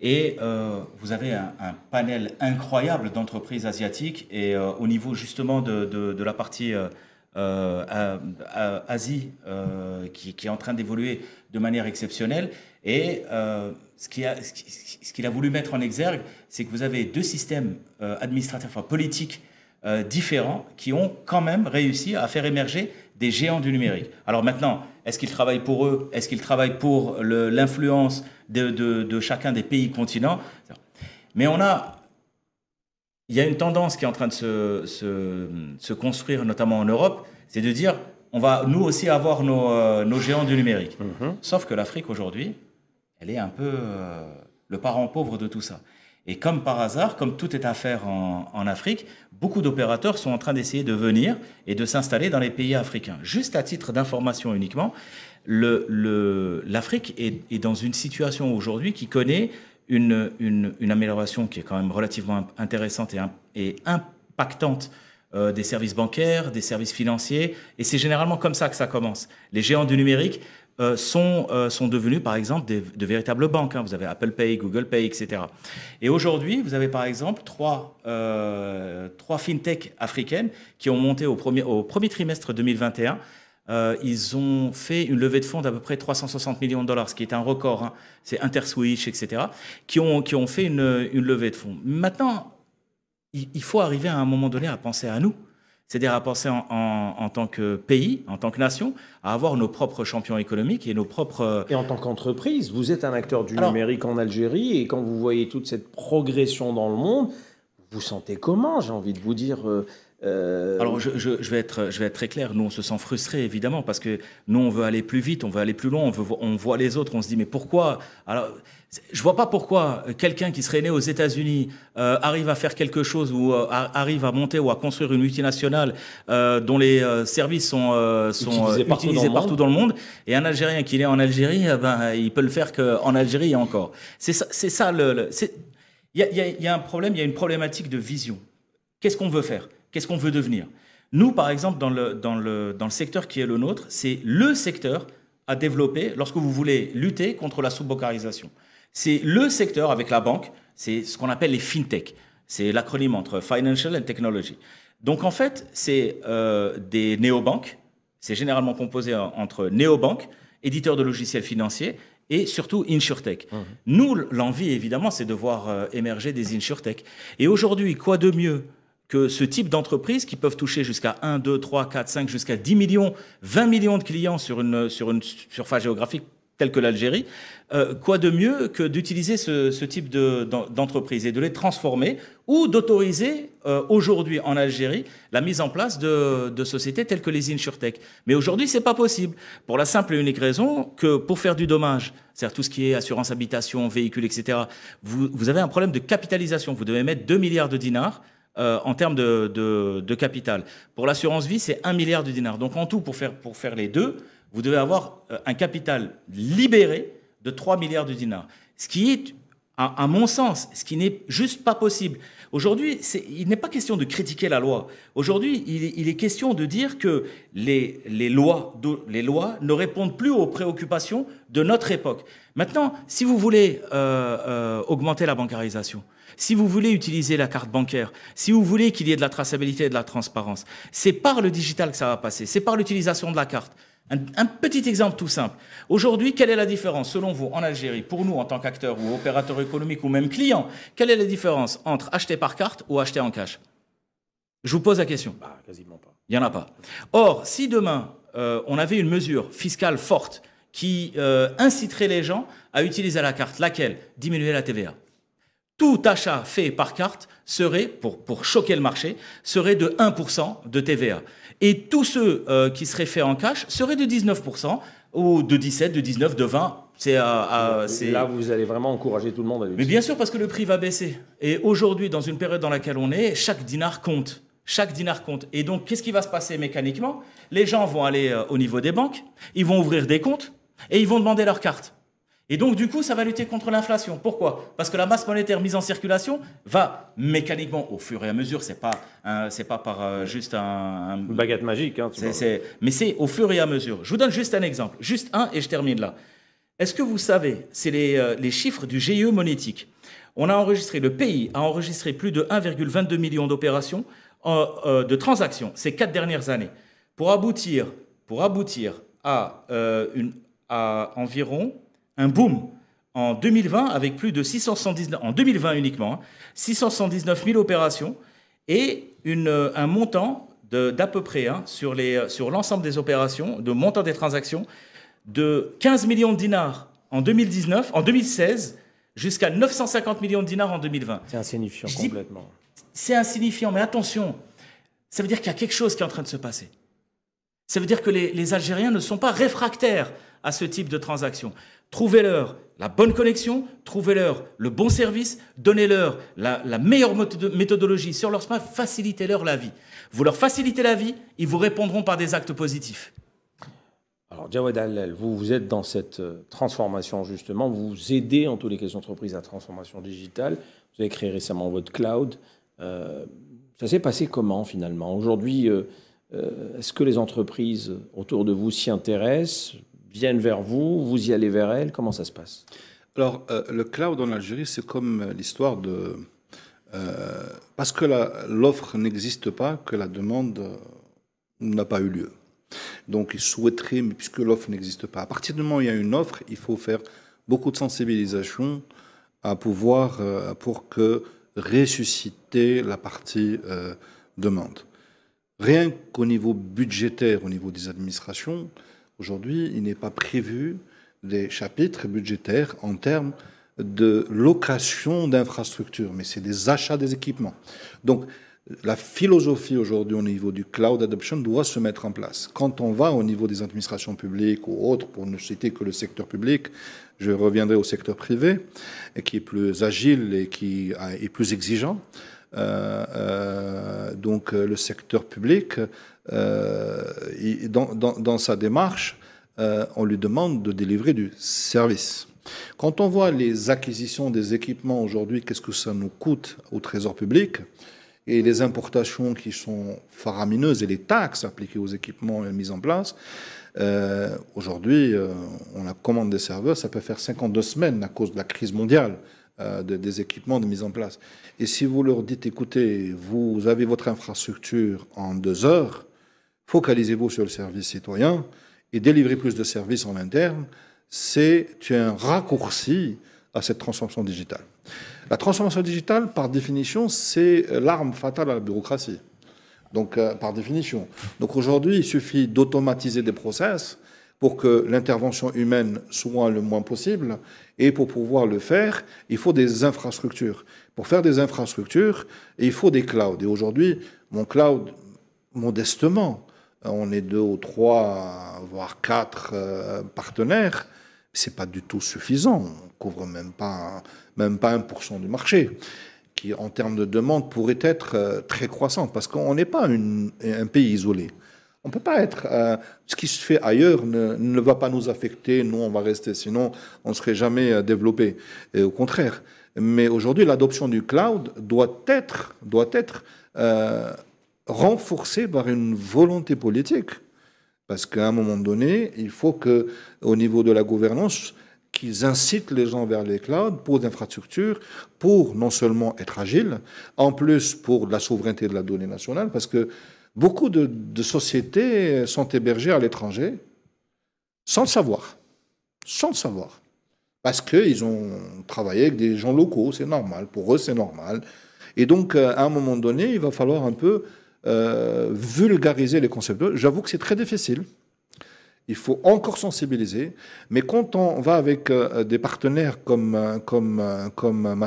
Et euh, vous avez un, panel incroyable d'entreprises asiatiques, et euh, au niveau justement de, de, la partie. Euh, euh, à, Asie, euh, qui, est en train d'évoluer de manière exceptionnelle. Et euh, ce qu'il a, voulu mettre en exergue, c'est que vous avez deux systèmes administratifs, enfin politiques, différents qui ont quand même réussi à faire émerger des géants du numérique. Alors maintenant, est-ce qu'ils travaillent pour eux Est-ce qu'ils travaillent pour l'influence de, de, chacun des pays continents Mais on a il y a une tendance qui est en train de se, se, se construire, notamment en Europe, c'est de dire on va nous aussi avoir nos, euh, nos géants du numérique. Mhm. Sauf que l'Afrique aujourd'hui, elle est un peu euh, le parent pauvre de tout ça. Et comme par hasard, comme tout est à faire en, en Afrique, beaucoup d'opérateurs sont en train d'essayer de venir et de s'installer dans les pays africains. Juste à titre d'information uniquement, l'Afrique le, est, est, dans une situation aujourd'hui qui connaît une, amélioration qui est quand même relativement intéressante et, et impactante euh, des services bancaires, des services financiers. Et c'est généralement comme ça que ça commence. Les géants du numérique euh, sont, euh, sont devenus, par exemple, de véritables banques. Hein. Vous avez Apple Pay, Google Pay, etc. Et aujourd'hui, vous avez, par exemple, trois, trois fintechs africaines qui ont monté au premier, au premier trimestre 2021 euh, ils ont fait une levée de fonds d'à peu près 360 millions de dollars, ce qui est un record. Hein. C'est InterSwitch, etc., qui ont, qui ont fait une, une levée de fonds. Maintenant, il, faut arriver à un moment donné à penser à nous. C'est-à-dire à penser en, en, tant que pays, en tant que nation, à avoir nos propres champions économiques et nos propres... Et en tant qu'entreprise, vous êtes un acteur du numérique en Algérie, et quand vous voyez toute cette progression dans le monde, vous sentez comment, j'ai envie de vous dire euh, euh, Alors je, vais être, très clair, nous on se sent frustré évidemment parce que nous on veut aller plus vite, on veut aller plus loin, on, voit les autres, on se dit mais pourquoi Alors je vois pas pourquoi euh, quelqu'un qui serait né aux États-Unis euh, arrive à faire quelque chose ou arrive à monter ou à construire une multinationale dont les services sont, utilisés, partout, dans le monde et un Algérien qui est en Algérie, eh ben il peut le faire qu'en Algérie encore. C'est ça, ça Il y a un problème, il y a une problématique de vision. Qu'est-ce qu'on veut faire Qu'est-ce qu'on veut devenir Nous, par exemple, dans le, dans, le, dans le secteur qui est le nôtre, c'est le secteur à développer lorsque vous voulez lutter contre la sous-bancarisation. C'est le secteur avec la banque, c'est ce qu'on appelle les fintech. C'est l'acronyme entre Financial and Technology. Donc en fait, c'est euh, des néobanques. C'est généralement composé entre néobanques, éditeurs de logiciels financiers et surtout insurtech. Ah Nous, l'envie évidemment, c'est de voir euh, émerger des insurtech. Et aujourd'hui, quoi de mieux que ce type d'entreprise qui peuvent toucher jusqu'à 1, 2, 3, 4, 5, jusqu'à 10 millions, 20 millions de clients sur une, sur une surface géographique telle que l'Algérie, euh, quoi de mieux que d'utiliser ce, type d'entreprise et de les transformer ou d'autoriser euh, aujourd'hui en Algérie la mise en place de, de sociétés telles que les insurtech. Mais aujourd'hui, c'est pas possible pour la simple et unique raison que pour faire du dommage, c'est-à-dire tout ce qui est assurance habitation, véhicules, etc., vous, vous avez un problème de capitalisation. Vous devez mettre 2 milliards de dinars euh, en termes de, capital. Pour l'assurance vie, c'est 1 milliard de dinars. Donc en tout, pour faire, pour faire les deux, vous devez avoir euh, un capital libéré de 3 milliards de dinars. Ce qui est, à mon sens, ce qui n'est juste pas possible. Aujourd'hui, il n'est pas question de critiquer la loi. Aujourd'hui, il, est question de dire que les, les, lois, ne répondent plus aux préoccupations de notre époque. Maintenant, si vous voulez euh, euh, augmenter la bancarisation, si vous voulez utiliser la carte bancaire, si vous voulez qu'il y ait de la traçabilité et de la transparence, c'est par le digital que ça va passer, c'est par l'utilisation de la carte. Un, petit exemple tout simple. Aujourd'hui, quelle est la différence, selon vous, en Algérie, pour nous en tant qu'acteurs ou opérateurs économiques ou même clients, quelle est la différence entre acheter par carte ou acheter en cash Je vous pose la question. Bah, quasiment pas. Il n'y en a pas. Or, si demain, euh, on avait une mesure fiscale forte qui euh, inciterait les gens à utiliser la carte, laquelle Diminuer la TVA. Tout achat fait par carte serait, pour, pour choquer le marché, serait de 1% de TVA. Et tous ceux euh, qui seraient faits en cash seraient de 19% ou de 17, de 19, de 20. Euh, c'est là vous allez vraiment encourager tout le monde. à Mais bien sûr parce que le prix va baisser. Et aujourd'hui, dans une période dans laquelle on est, chaque dinar compte. Chaque dinar compte. Et donc, qu'est-ce qui va se passer mécaniquement Les gens vont aller euh, au niveau des banques, ils vont ouvrir des comptes et ils vont demander leur carte. Et donc, du coup, ça va lutter contre l'inflation. Pourquoi Parce que la masse monétaire mise en circulation va mécaniquement, au fur et à mesure, c'est pas, c'est pas par euh, juste un, Une baguette magique. Hein, tu mais c'est au fur et à mesure. Je vous donne juste un exemple, juste un, et je termine là. Est-ce que vous savez, c'est les, euh, chiffres du GIE monétique. On a enregistré, le pays a enregistré plus de 1,22 million d'opérations, euh, de transactions ces quatre dernières années, pour aboutir, pour aboutir à, une, à environ un boom en 2020 avec plus de 679 en 2020 uniquement 679 hein, 000 opérations et une, euh, un montant d'à peu près hein, euh, sur l'ensemble des opérations, de montant des transactions, de 15 millions de dinars en 2019, en 2016, jusqu'à 950 millions de dinars en 2020. C'est insignifiant complètement. C'est insignifiant, mais attention, ça veut dire qu'il y a quelque chose qui est en train de se passer. Ça veut dire que les, les Algériens ne sont pas réfractaires à ce type de transaction trouvez-leur la bonne connexion, trouvez-leur le bon service, donnez-leur la, meilleure méthodologie sur leur smartphone, facilitez-leur la vie. Vous leur facilitez la vie, ils vous répondront par des actes positifs. Alors, Jawed Allel, vous, vous êtes dans cette euh, transformation, justement. Vous aidez, en tous les cas, les entreprises à la transformation digitale. Vous avez créé récemment votre cloud. Euh, ça s'est passé comment, finalement Aujourd'hui, euh, est-ce que les entreprises autour de vous s'y intéressent viennent vers vous, vous y allez vers elles, comment ça se passe Alors, euh, le cloud en Algérie, c'est comme euh, l'histoire de... Euh, parce que l'offre n'existe pas, que la demande n'a pas eu lieu. Donc, ils souhaiteraient, mais puisque l'offre n'existe pas, à partir du moment où il y a une offre, il faut faire beaucoup de sensibilisation à pouvoir, pour que ressusciter la partie demande. Rien qu'au niveau budgétaire, au niveau des administrations, Aujourd'hui, il n'est pas prévu des chapitres budgétaires en termes de location d'infrastructures, mais c'est des achats des équipements. Donc, la philosophie aujourd'hui au niveau du cloud adoption doit se mettre en place. Quand on va au niveau des administrations publiques ou autres, pour ne citer que le secteur public, je reviendrai au secteur privé, qui est plus agile et qui est plus exigeant. Euh, euh, donc euh, le secteur public euh, dans, sa démarche, euh, on lui demande de délivrer du service. Quand on voit les acquisitions des équipements aujourd'hui, qu'est-ce que ça nous coûte au Trésor public et les importations qui sont faramineuses et les taxes appliquées aux équipements et mises en place, euh, aujourd'hui, on la commande des serveurs, ça peut faire 52 semaines à cause de la crise mondiale des équipements de mise en place. Et si vous leur dites, écoutez, vous avez votre infrastructure en deux heures, focalisez-vous sur le service citoyen et délivrez plus de services en interne, c'est un raccourci à cette transformation digitale. La transformation digitale, par définition, c'est l'arme fatale à la bureaucratie. Donc, euh, par définition. Donc, aujourd'hui, il suffit d'automatiser des process pour que l'intervention humaine soit le moins possible. Et pour pouvoir le faire, il faut des infrastructures. Pour faire des infrastructures, il faut des clouds. Et aujourd'hui, mon cloud, modestement, euh, on est deux ou trois, voire quatre euh, partenaires, c'est pas du tout suffisant. On couvre même pas même pas 1% du marché qui, en termes de demande, pourrait être euh, très croissant, parce qu'on n'est pas un pays isolé. On peut pas être. ce qui se fait ailleurs ne, va pas nous affecter. Nous, on va rester. Sinon, on ne serait jamais développé. au contraire. Mais aujourd'hui, l'adoption du cloud doit être doit être renforcée par une volonté politique. Parce qu'à un moment donné, il faut que, au niveau de la gouvernance, qu'ils incitent les gens vers les clouds pour infrastructures, pour non seulement être agiles, en plus pour la souveraineté de la donnée nationale, parce que beaucoup de, de sociétés sont hébergées à l'étranger sans le savoir. Sans le savoir. Parce qu'ils ont travaillé avec des gens locaux, c'est normal. Pour eux, c'est normal. Et donc, euh, à un moment donné, il va falloir un peu euh, vulgariser les concepts. J'avoue que c'est très difficile. Il faut encore sensibiliser. Mais quand on va avec euh, des partenaires comme, euh, comme, comme ma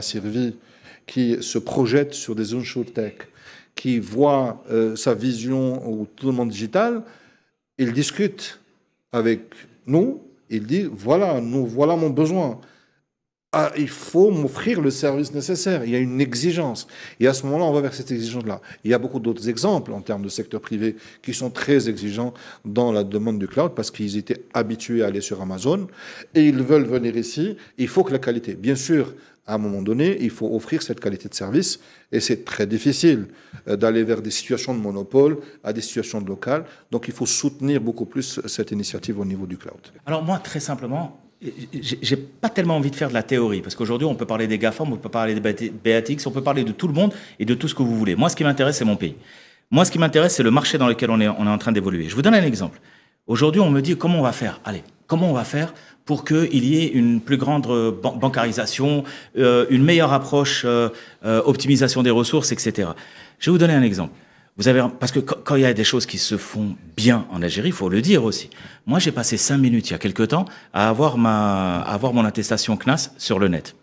qui se projette sur des tech, qui voit sa vision au tout le monde digital, ils discutent avec nous. Ils disent voilà, nous voilà mon besoin. Ah, il faut m'offrir le service nécessaire. Il y a une exigence. Et à ce moment-là, on va vers cette exigence-là. Il y a beaucoup d'autres exemples en termes de secteur privé qui sont très exigeants dans la demande du cloud parce qu'ils étaient habitués à aller sur Amazon et ils veulent venir ici. Il faut que la qualité. Bien sûr, à un moment donné, il faut offrir cette qualité de service et c'est très difficile euh, d'aller vers des situations de monopole à des situations de locales. Donc, il faut soutenir beaucoup plus cette initiative au niveau du cloud. Alors, moi, très simplement, j'ai pas tellement envie de faire de la théorie, parce qu'aujourd'hui, on peut parler des GAFAM, on peut parler des BATX, on peut parler de tout le monde et de tout ce que vous voulez. Moi, ce qui m'intéresse, c'est mon pays. Moi, ce qui m'intéresse, c'est le marché dans lequel on est, en train d'évoluer. Je vous donne un exemple. Aujourd'hui, on me dit comment on va faire. Allez, comment on va faire pour qu'il y ait une plus grande euh, bancarisation, euh, une meilleure approche, euh, optimisation des ressources, etc. Je vais vous donner un exemple. Vous avez, parce que quand il y a des choses qui se font bien en Algérie, il faut le dire aussi. Moi, j'ai passé cinq minutes il y a quelque temps à avoir ma, à avoir mon attestation CNAS sur le net.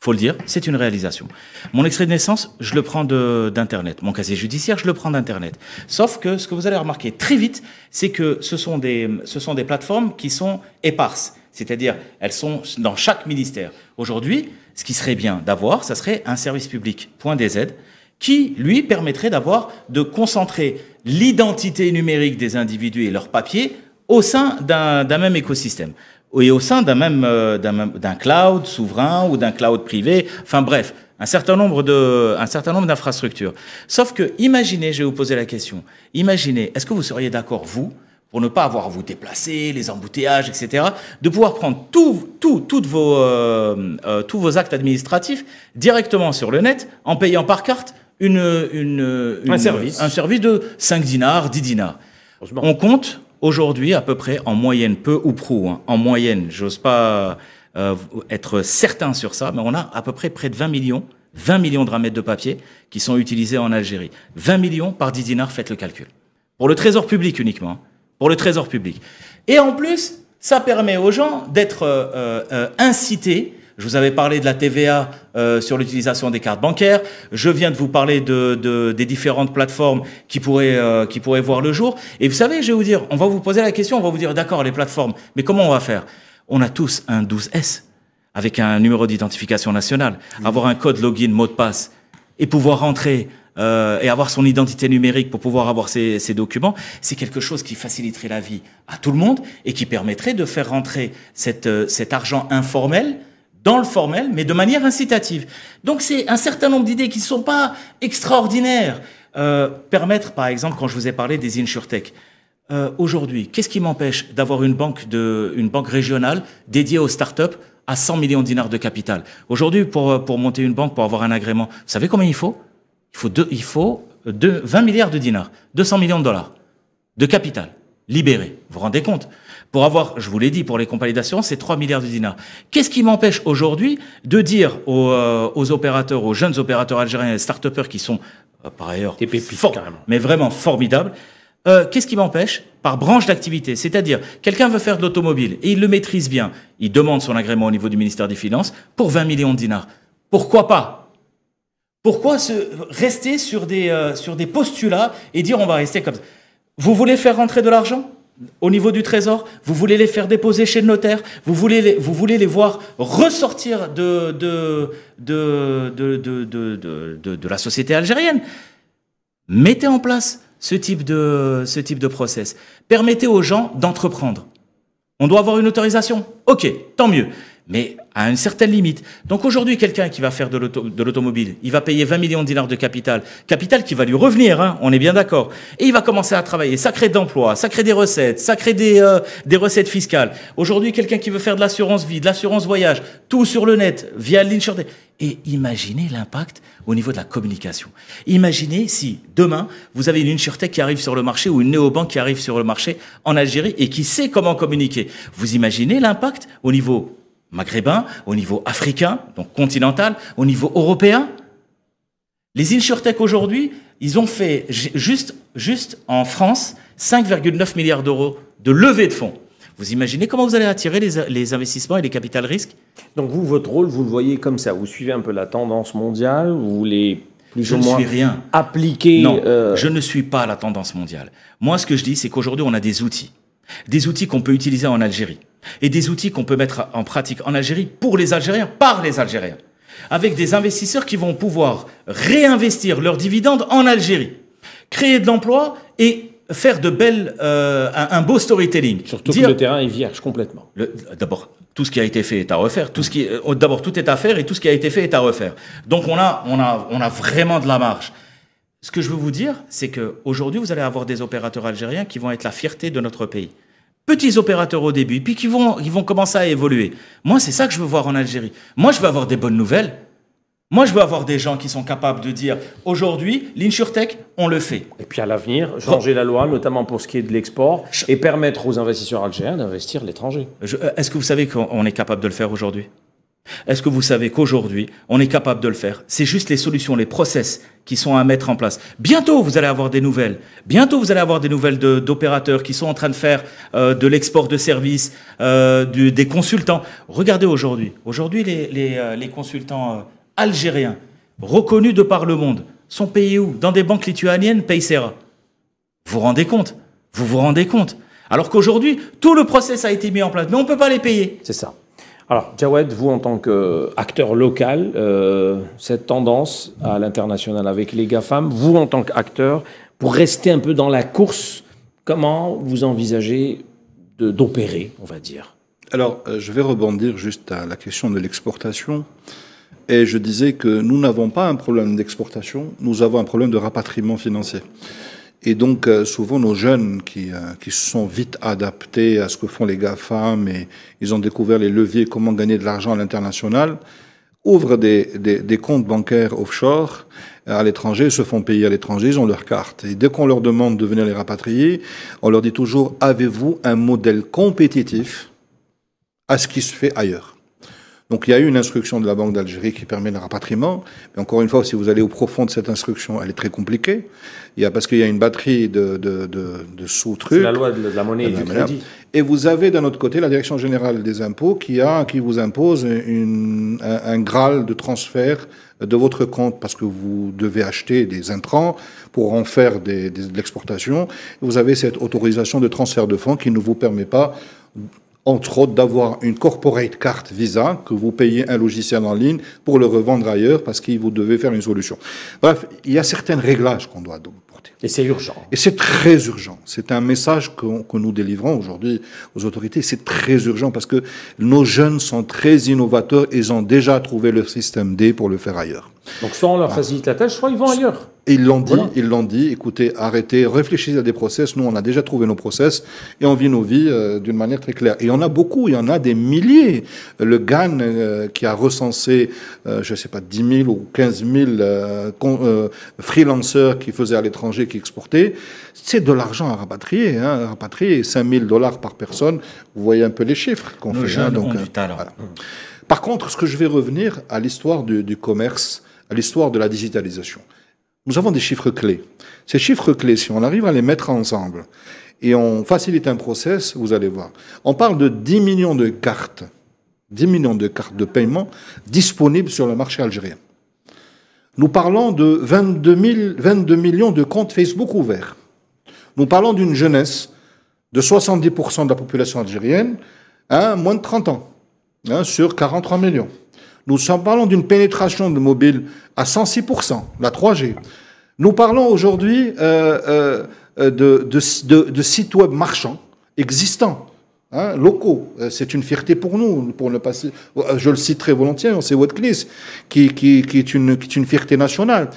Faut le dire, c'est une réalisation. Mon extrait de naissance, je le prends d'internet. Mon casier judiciaire, je le prends d'internet. Sauf que ce que vous allez remarquer très vite, c'est que ce sont des, ce sont des plateformes qui sont éparses. C'est-à-dire, elles sont dans chaque ministère. Aujourd'hui, ce qui serait bien d'avoir, ça serait un service public, point des aides, qui lui permettrait d'avoir de concentrer l'identité numérique des individus et leurs papiers au sein d'un même écosystème et au sein euh, d'un même d'un cloud souverain ou d'un cloud privé. Enfin bref, un certain nombre de un certain nombre d'infrastructures. Sauf que imaginez, je vais vous poser la question. Imaginez, est-ce que vous seriez d'accord vous pour ne pas avoir à vous déplacer, les embouteillages, etc., de pouvoir prendre tout, tout, toutes vos, euh, euh, tous vos actes administratifs directement sur le net en payant par carte une, une, un, service. un service de 5 dinars, 10 dinars. On compte aujourd'hui à peu près en moyenne, peu ou prou, hein. en moyenne, j'ose pas euh, être certain sur ça, mais on a à peu près près de 20 millions, 20 millions de ramètres de papier qui sont utilisés en Algérie. 20 millions par 10 dinars, faites le calcul. Pour le trésor public uniquement, hein. pour le trésor public. Et en plus, ça permet aux gens d'être euh, euh, incités je vous avais parlé de la TVA euh, sur l'utilisation des cartes bancaires. Je viens de vous parler de, de des différentes plateformes qui pourraient, euh, qui pourraient voir le jour. Et vous savez, je vais vous dire, on va vous poser la question, on va vous dire, d'accord, les plateformes, mais comment on va faire On a tous un 12S avec un numéro d'identification nationale, avoir un code login, mot de passe, et pouvoir rentrer euh, et avoir son identité numérique pour pouvoir avoir ces, documents, c'est quelque chose qui faciliterait la vie à tout le monde et qui permettrait de faire rentrer cette, euh, cet argent informel dans le formel, mais de manière incitative. Donc c'est un certain nombre d'idées qui ne sont pas extraordinaires. Euh, permettre, par exemple, quand je vous ai parlé des insurtech, euh, aujourd'hui, qu'est-ce qui m'empêche d'avoir une banque de, une banque régionale dédiée aux startups à 100 millions de dinars de capital Aujourd'hui, pour euh, pour monter une banque, pour avoir un agrément, vous savez combien il faut Il faut il faut deux, 20 milliards de dinars, 200 millions de dollars de capital libéré. Vous vous rendez compte pour avoir, je vous l'ai dit, pour les compagnies d'assurance, c'est 3 milliards de dinars. Qu'est-ce qui m'empêche aujourd'hui de dire aux, euh, opérateurs, aux jeunes opérateurs algériens, les start qui sont euh, par ailleurs des mais vraiment formidables, euh, qu'est-ce qui m'empêche par branche d'activité C'est-à-dire, quelqu'un veut faire de l'automobile et il le maîtrise bien. Il demande son agrément au niveau du ministère des Finances pour 20 millions de dinars. Pourquoi pas pourquoi se, rester sur des, sur des postulats et dire on va rester comme ça Vous voulez faire rentrer de l'argent au niveau du trésor, vous voulez les faire déposer chez le notaire, vous voulez les, vous voulez les voir ressortir de, de, de la société algérienne. Mettez en place ce type de, ce type de process. Permettez aux gens d'entreprendre. On doit avoir une autorisation Ok, tant mieux mais à une certaine limite. Donc aujourd'hui, quelqu'un qui va faire de l'automobile, il va payer 20 millions de dinars de capital, capital qui va lui revenir, hein, on est bien d'accord, et il va commencer à travailler. Ça crée d'emplois, ça crée des recettes, ça crée des, euh, des recettes fiscales. Aujourd'hui, quelqu'un qui veut faire de l'assurance vie, de l'assurance voyage, tout sur le net, via l'insurance. Et imaginez l'impact au niveau de la communication. Imaginez si demain, vous avez une InsurTech qui arrive sur le marché ou une néobanque qui arrive sur le marché en Algérie et qui sait comment communiquer. Vous imaginez l'impact au niveau maghrébin, au niveau africain, donc continental, au niveau européen. Les insurtech aujourd'hui, ils ont fait juste, juste en France 5,9 milliards d'euros de levée de fonds. Vous imaginez comment vous allez attirer les, investissements et les capitales risques Donc vous, votre rôle, vous le voyez comme ça. Vous suivez un peu la tendance mondiale, vous voulez plus je ou rien. appliquer... Non, euh, je ne suis pas la tendance mondiale. Moi, ce que je dis, c'est qu'aujourd'hui, on a des outils. Des outils qu'on peut utiliser en Algérie et des outils qu'on peut mettre en pratique en Algérie pour les Algériens, par les Algériens, avec des investisseurs qui vont pouvoir réinvestir leurs dividendes en Algérie, créer de l'emploi et faire de belles, euh, un, beau storytelling. Surtout que le terrain est vierge complètement. D'abord, tout ce qui a été fait est à refaire. Tout ce qui, euh, d'abord, tout est à faire et tout ce qui a été fait est à refaire. Donc on a, on a, on a vraiment de la marge. Ce que je veux vous dire, c'est qu'aujourd'hui, vous allez avoir des opérateurs algériens qui vont être la fierté de notre pays. Petits opérateurs au début, puis qui vont, ils vont commencer à évoluer. Moi, c'est ça que je veux voir en Algérie. Moi, je veux avoir des bonnes nouvelles. Moi, je veux avoir des gens qui sont capables de dire aujourd'hui, l'insurtech, on le fait. Et puis à l'avenir, changer la loi, notamment pour ce qui est de l'export, et permettre aux investisseurs algériens d'investir à l'étranger. Euh, est-ce que vous savez qu'on est capable de le faire aujourd'hui est-ce que vous savez qu'aujourd'hui, on est capable de le faire C'est juste les solutions, les process qui sont à mettre en place. Bientôt, vous allez avoir des nouvelles. Bientôt, vous allez avoir des nouvelles d'opérateurs qui sont en train de faire euh, de l'export de services, euh, des consultants. Regardez aujourd'hui. Aujourd'hui, les, les, euh, consultants algériens, reconnus de par le monde, sont payés où Dans des banques lituaniennes, Paysera. Vous vous rendez compte Vous vous rendez compte Alors qu'aujourd'hui, tout le process a été mis en place, mais on ne peut pas les payer. C'est ça. Alors, Jawed, vous, en tant qu'acteur local, euh, cette tendance à l'international avec les GAFAM, vous, en tant qu'acteur, pour rester un peu dans la course, comment vous envisagez d'opérer, on va dire Alors, euh, je vais rebondir juste à la question de l'exportation. Et je disais que nous n'avons pas un problème d'exportation, nous avons un problème de rapatriement financier. Et donc, euh, souvent, nos jeunes euh, qui, se sont vite adaptés à ce que font les GAFAM et ils ont découvert les leviers, comment gagner de l'argent à l'international, ouvrent des, des, comptes bancaires offshore euh, à l'étranger, se font payer à l'étranger, ils ont leur carte. Et dès qu'on leur demande de venir les rapatrier, on leur dit toujours, avez-vous un modèle compétitif à ce qui se fait ailleurs donc il y a eu une instruction de la Banque d'Algérie qui permet le rapatriement. Mais encore une fois, si vous allez au profond de cette instruction, elle est très compliquée. Il parce qu'il y a une batterie de, de, sous-trucs. C'est la loi de la monnaie et du crédit. Et vous avez d'un autre côté la Direction générale des impôts qui, a, qui vous impose un, graal de transfert de votre compte parce que vous devez acheter des intrants pour en faire de l'exportation. Vous avez cette autorisation de transfert de fonds qui ne vous permet pas entre autres d'avoir une corporate carte Visa que vous payez un logiciel en ligne pour le revendre ailleurs parce que vous devez faire une solution. Bref, il y a certains réglages qu'on doit donc porter. Et c'est urgent. Et c'est très urgent. C'est un message que, nous délivrons aujourd'hui aux autorités. C'est très urgent parce que nos jeunes sont très innovateurs et ils ont déjà trouvé le système D pour le faire ailleurs. Donc soit on leur facilite la tâche, soit ils vont ailleurs. Et ils l'ont dit, ils l'ont dit, écoutez, arrêtez, réfléchissez à des process. Nous, on a déjà trouvé nos process et on vit nos vies euh, d'une manière très claire. Et il y en a beaucoup, il y en a des milliers. Le GAN, euh, qui a recensé, euh, je ne sais pas, 10 000 ou 15 000 freelancers qui faisaient à l'étranger, qui exportaient, c'est de l'argent à rapatrier. Hein, rapatrier 5 000 dollars par personne. Vous voyez un peu les chiffres qu'on fait. Hein, donc, Par contre, ce que je vais revenir à l'histoire du, du commerce, à l'histoire de la digitalisation. Nous avons des chiffres clés. Ces chiffres clés, si on arrive à les mettre ensemble et on facilite un process, vous allez voir. On parle de 10 millions de cartes, 10 millions de cartes de paiement disponibles sur le marché algérien. Nous parlons de 22, millions de comptes Facebook ouverts. Nous parlons d'une jeunesse de 70% de la population algérienne à hein, moins de 30 ans, hein, sur 43 millions. Nous parlons d'une pénétration de mobile à 106%, la 3G. Nous parlons aujourd'hui euh, euh, de, sites web marchands existants, hein, locaux. Euh, c'est une fierté pour nous, pour ne pas, je le citerai volontiers, hein, c'est Wetclis, qui, qui est une fierté nationale.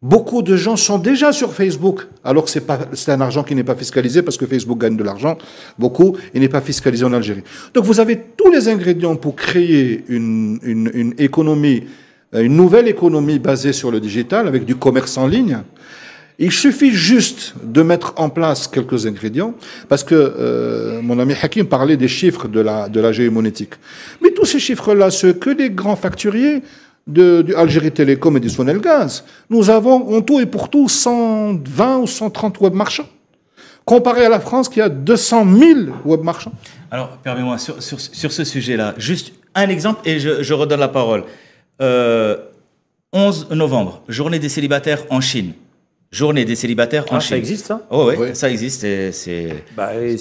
Beaucoup de gens sont déjà sur Facebook, alors que c'est un argent qui n'est pas fiscalisé parce que Facebook gagne de l'argent, beaucoup, et n'est pas fiscalisé en Algérie. Donc vous avez tous les ingrédients pour créer une, économie, euh, une nouvelle économie basée sur le digital, avec du commerce en ligne. Il suffit juste de mettre en place quelques ingrédients, parce que euh, mon ami Hakim parlait des chiffres de la, de la géomonétique. Mais tous ces chiffres-là, ce que les grands facturiers de, Algérie Télécom et du Sonel Gaz, nous avons en tout et pour tout 120 ou 130 web marchands. Comparé à la France qui a 200 000 web marchands. Alors, permets-moi, sur, ce sujet-là, juste un exemple et je, redonne la parole. 11 euh, novembre, journée des célibataires en Chine. Journée des célibataires ah, en Chine. Ça existe ça oh, ouais, oui. ça existe et c'est. Bah, et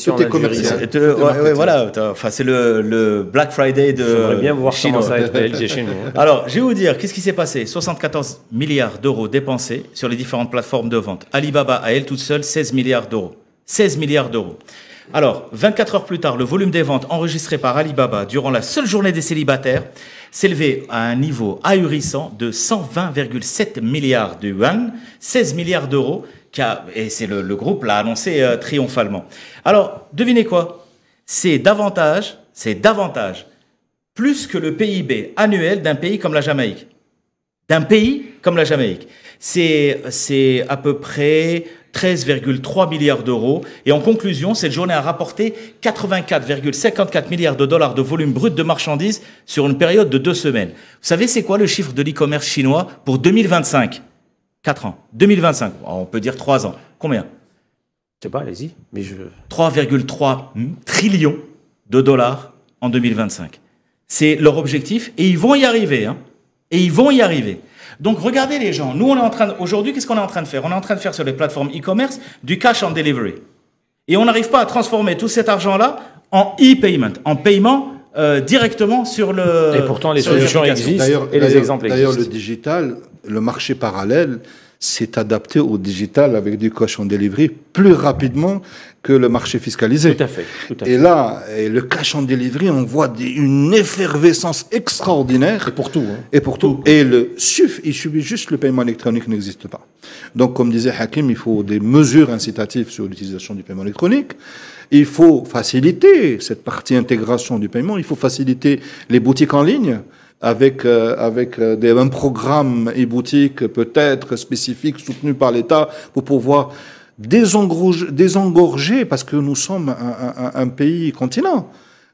voilà. Enfin, c'est le, Black Friday de. J'aimerais bien voir ça hein. Alors, je vais vous dire, qu'est-ce qui s'est passé 74 milliards d'euros dépensés sur les différentes plateformes de vente. Alibaba à elle toute seule 16 milliards d'euros. 16 milliards d'euros. Alors, 24 heures plus tard, le volume des ventes enregistré par Alibaba durant la seule journée des célibataires s'élever à un niveau ahurissant de 120,7 milliards de yuan, 16 milliards d'euros, et c'est le, groupe l'a annoncé euh, triomphalement. Alors, devinez quoi C'est davantage, c'est davantage, plus que le PIB annuel d'un pays comme la Jamaïque. D'un pays comme la Jamaïque. C'est à peu près 13,3 milliards d'euros. Et en conclusion, cette journée a rapporté 84,54 milliards de dollars de volume brut de marchandises sur une période de deux semaines. Vous savez, c'est quoi le chiffre de l'e-commerce chinois pour 2025 4 ans. 2025, ah, on peut dire 3 ans. Combien Je sais pas, allez-y. Mais je... 3,3 trillions de dollars en 2025. C'est leur objectif et ils vont y arriver. Hein. Et ils vont y arriver. Donc regardez les gens, nous on est en train, aujourd'hui qu'est-ce qu'on est en train de faire On est en train de faire sur les plateformes e-commerce du cash on delivery. Et on n'arrive pas à transformer tout cet argent-là en e-payment, en paiement euh, directement sur le... Et pourtant les solutions existent et les exemples existent. D'ailleurs le digital, le marché parallèle, s'est adapté au digital avec du cash en delivery plus rapidement que le marché fiscalisé. Tout à fait. Et là, et le cash en delivery, on voit une effervescence extraordinaire. Et pour tout. Hein. Et pour tout. Et le SUF, il subit juste le paiement électronique n'existe pas. Donc, comme disait Hakim, il faut des mesures incitatives sur l'utilisation du paiement électronique. Il faut faciliter cette partie intégration du paiement. Il faut faciliter les boutiques en ligne avec, euh, euh, un programme et boutique peut-être spécifique soutenu par l'État pour pouvoir désengorger, parce que nous sommes un, pays continent.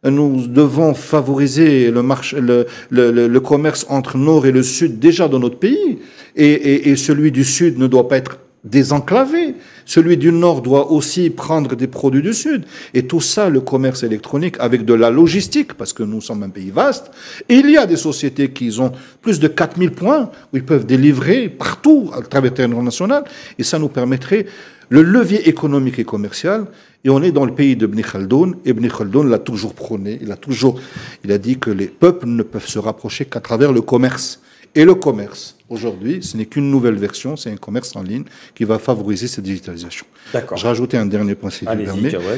Nous devons favoriser le, commerce entre le, commerce entre nord et le sud déjà dans notre pays. et celui du sud ne doit pas être désenclavé. Celui du Nord doit aussi prendre des produits du Sud. Et tout ça, le commerce électronique, avec de la logistique, parce que nous sommes un pays vaste, il y a des sociétés qui ont plus de 4000 points, où ils peuvent délivrer partout à travers le territoire national, et ça nous permettrait le levier économique et commercial, et on est dans le pays de Ibn et Ibn Khaldoun l'a toujours prôné, il a toujours, il a dit que les peuples ne peuvent se rapprocher qu'à travers le commerce et le commerce. Aujourd'hui, ce n'est qu'une nouvelle version, c'est un commerce en ligne qui va favoriser cette digitalisation. Je rajoutais un dernier point,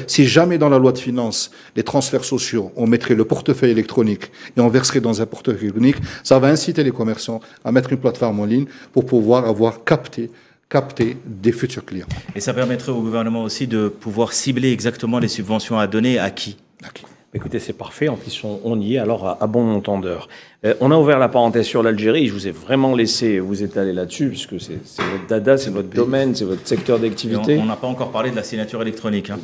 si jamais dans la loi de finances, les transferts sociaux, on mettrait le portefeuille électronique et on verserait dans un portefeuille électronique, ça va inciter les commerçants à mettre une plateforme en ligne pour pouvoir avoir capté capter des futurs clients. Et ça permettrait au gouvernement aussi de pouvoir cibler exactement les subventions à donner à qui, à qui Écoutez, c'est parfait. on, y est alors à, bon entendeur. Euh, on a ouvert la parenthèse sur l'Algérie. Je vous ai vraiment laissé vous étaler là-dessus, puisque c'est votre dada, c'est votre domaine, c'est votre secteur d'activité. On n'a pas encore parlé de la signature électronique, hein,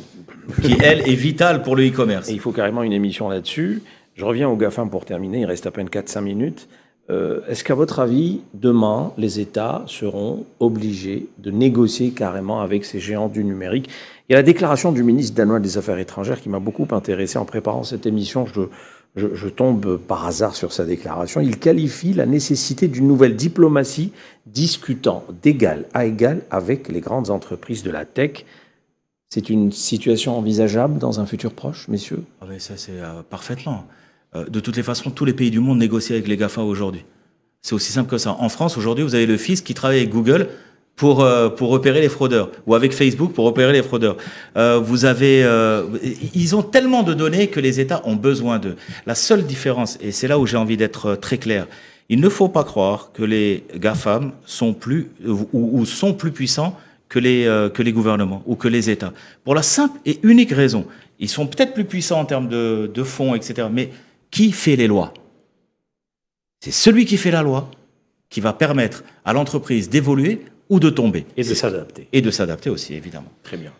qui, elle, est vitale pour le e-commerce. Il faut carrément une émission là-dessus. Je reviens au GAFAM pour terminer. Il reste à peine 4-5 minutes. Euh, est-ce qu'à votre avis, demain, les États seront obligés de négocier carrément avec ces géants du numérique il y a la déclaration du ministre danois des Affaires étrangères qui m'a beaucoup intéressé en préparant cette émission. Je, tombe par hasard sur sa déclaration. Il qualifie la nécessité d'une nouvelle diplomatie discutant d'égal à égal avec les grandes entreprises de la tech. C'est une situation envisageable dans un futur proche, messieurs ah ben Ça, c'est euh, parfaitement. Euh, de toutes les façons, tous les pays du monde négocient avec les GAFA aujourd'hui. C'est aussi simple que ça. En France, aujourd'hui, vous avez le fils qui travaille avec Google pour euh, pour repérer les fraudeurs ou avec Facebook pour repérer les fraudeurs. Euh, vous avez euh, ils ont tellement de données que les États ont besoin d'eux. La seule différence et c'est là où j'ai envie d'être très clair, il ne faut pas croire que les GAFAM sont plus ou, sont plus puissants que les que les gouvernements ou que les États. Pour la simple et unique raison, ils sont peut-être plus puissants en termes de fonds etc. Mais qui fait les lois C'est celui qui fait la loi qui va permettre à l'entreprise d'évoluer ou de tomber. Et de s'adapter. Et de s'adapter aussi, évidemment. Très bien.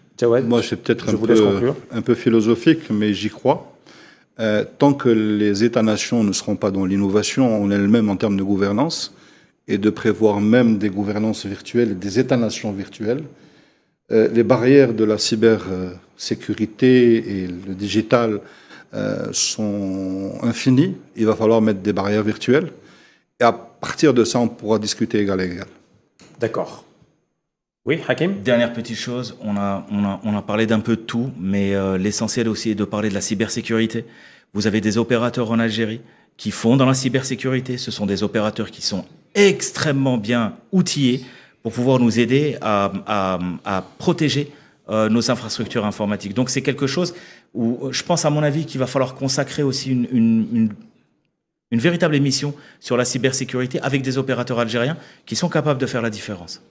Moi, c'est peut-être un, peu, un, peu philosophique, mais j'y crois. Euh, tant que les États-nations ne seront pas dans l'innovation en elles même en termes de gouvernance, et de prévoir même des gouvernances virtuelles, des États-nations virtuelles, euh, les barrières de la cybersécurité et le digital euh, sont infinies. Il va falloir mettre des barrières virtuelles. Et à partir de ça, on pourra discuter égal à égal. D'accord. Oui, Hakim Dernière petite chose, on a, on a, parlé d'un peu de tout, mais euh, l'essentiel aussi est de parler de la cybersécurité. Vous avez des opérateurs en Algérie qui font dans la cybersécurité. Ce sont des opérateurs qui sont extrêmement bien outillés pour pouvoir nous aider à, protéger euh, nos infrastructures informatiques. Donc c'est quelque chose où je pense à mon avis qu'il va falloir consacrer aussi une une véritable émission sur la cybersécurité avec des opérateurs algériens qui sont capables de faire la différence.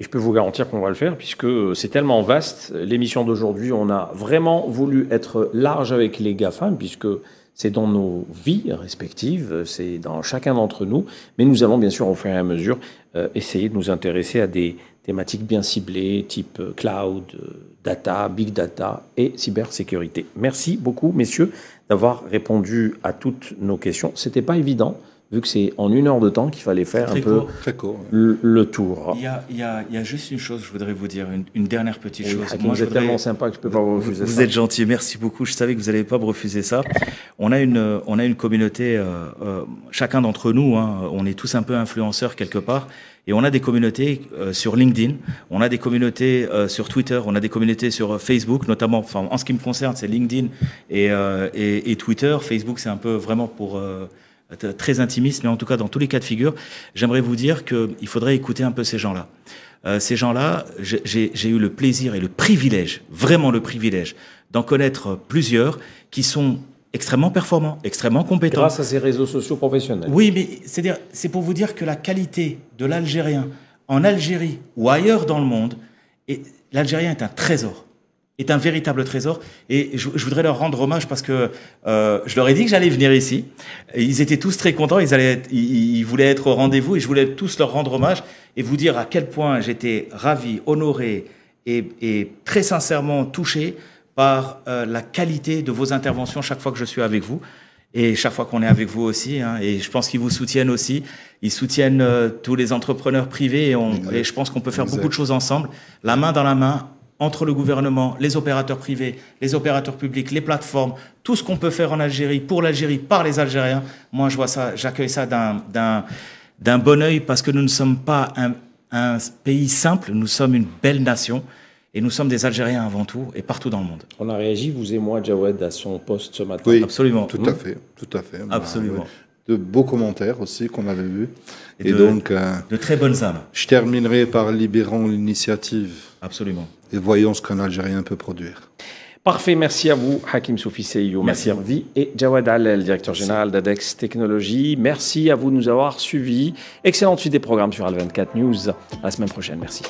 Et je peux vous garantir qu'on va le faire puisque c'est tellement vaste. L'émission d'aujourd'hui, on a vraiment voulu être large avec les GAFAM puisque c'est dans nos vies respectives, c'est dans chacun d'entre nous. Mais nous allons bien sûr au fur et à mesure euh, essayer de nous intéresser à des thématiques bien ciblées type euh, cloud, euh, data, big data et cybersécurité. Merci beaucoup messieurs d'avoir répondu à toutes nos questions. C'était pas évident, vu que c'est en une heure de temps qu'il fallait faire un peu le, tour. Il y, a, il, y a, il y, a, juste une chose, je voudrais vous dire, une, dernière petite chose. Moi, vous êtes tellement sympa que je peux pas vous refuser vous, ça. Vous êtes gentil, merci beaucoup. Je savais que vous n'allez pas me refuser ça. On a une, euh, on a une communauté, euh, euh, chacun d'entre nous, hein, on est tous un peu influenceurs quelque part. Et on a des communautés euh, sur LinkedIn, on a des communautés sur Twitter, on a des communautés sur Facebook, notamment. Enfin, en ce qui me concerne, c'est LinkedIn et, et, et, Twitter. Facebook, c'est un peu vraiment pour euh, très intimiste, mais en tout cas dans tous les cas de figure, j'aimerais vous dire qu'il faudrait écouter un peu ces gens-là. Euh, ces gens-là, j'ai eu le plaisir et le privilège, vraiment le privilège, d'en connaître plusieurs qui sont extrêmement performants, extrêmement compétents. Grâce à ces réseaux sociaux professionnels. Oui, mais c'est pour vous dire que la qualité de l'Algérien en Algérie ou ailleurs dans le monde, l'Algérien est un trésor est un véritable trésor. Et je, voudrais leur rendre hommage parce que euh, je leur ai dit que j'allais venir ici. ils étaient tous très contents. Ils, allaient, ils, voulaient être au rendez-vous et je voulais tous leur rendre hommage et vous dire à quel point j'étais ravi, honoré et, très sincèrement touché par euh, la qualité de vos interventions chaque fois que je suis avec vous. Et chaque fois qu'on est avec vous aussi, hein. et je pense qu'ils vous soutiennent aussi, ils soutiennent euh, tous les entrepreneurs privés, et, je pense qu'on peut faire beaucoup de choses ensemble, la main dans la main, entre le gouvernement, les opérateurs privés, les opérateurs publics, les plateformes, tout ce qu'on peut faire en Algérie, pour l'Algérie, par les Algériens. Moi, je vois ça, j'accueille ça d'un bon oeil parce que nous ne sommes pas un, pays simple, nous sommes une belle nation. Et nous sommes des Algériens avant tout et partout dans le monde. On a réagi, vous et moi, Jawed, à son poste ce matin. Oui, absolument. Tout à mmh. fait, tout à fait. Absolument. Bah, de beaux commentaires aussi qu'on avait vus. Et, donc. Euh, de très bonnes âmes. Je terminerai par libérant l'initiative. Absolument et voyons ce qu'un Algérien peut produire. Parfait, merci à vous, Hakim Soufi Seyou, à vous. et Jawad le directeur général d'ADEX Technologies. Merci à vous de nous avoir suivis. Excellente suite des programmes sur Al24 News. À la semaine prochaine, merci.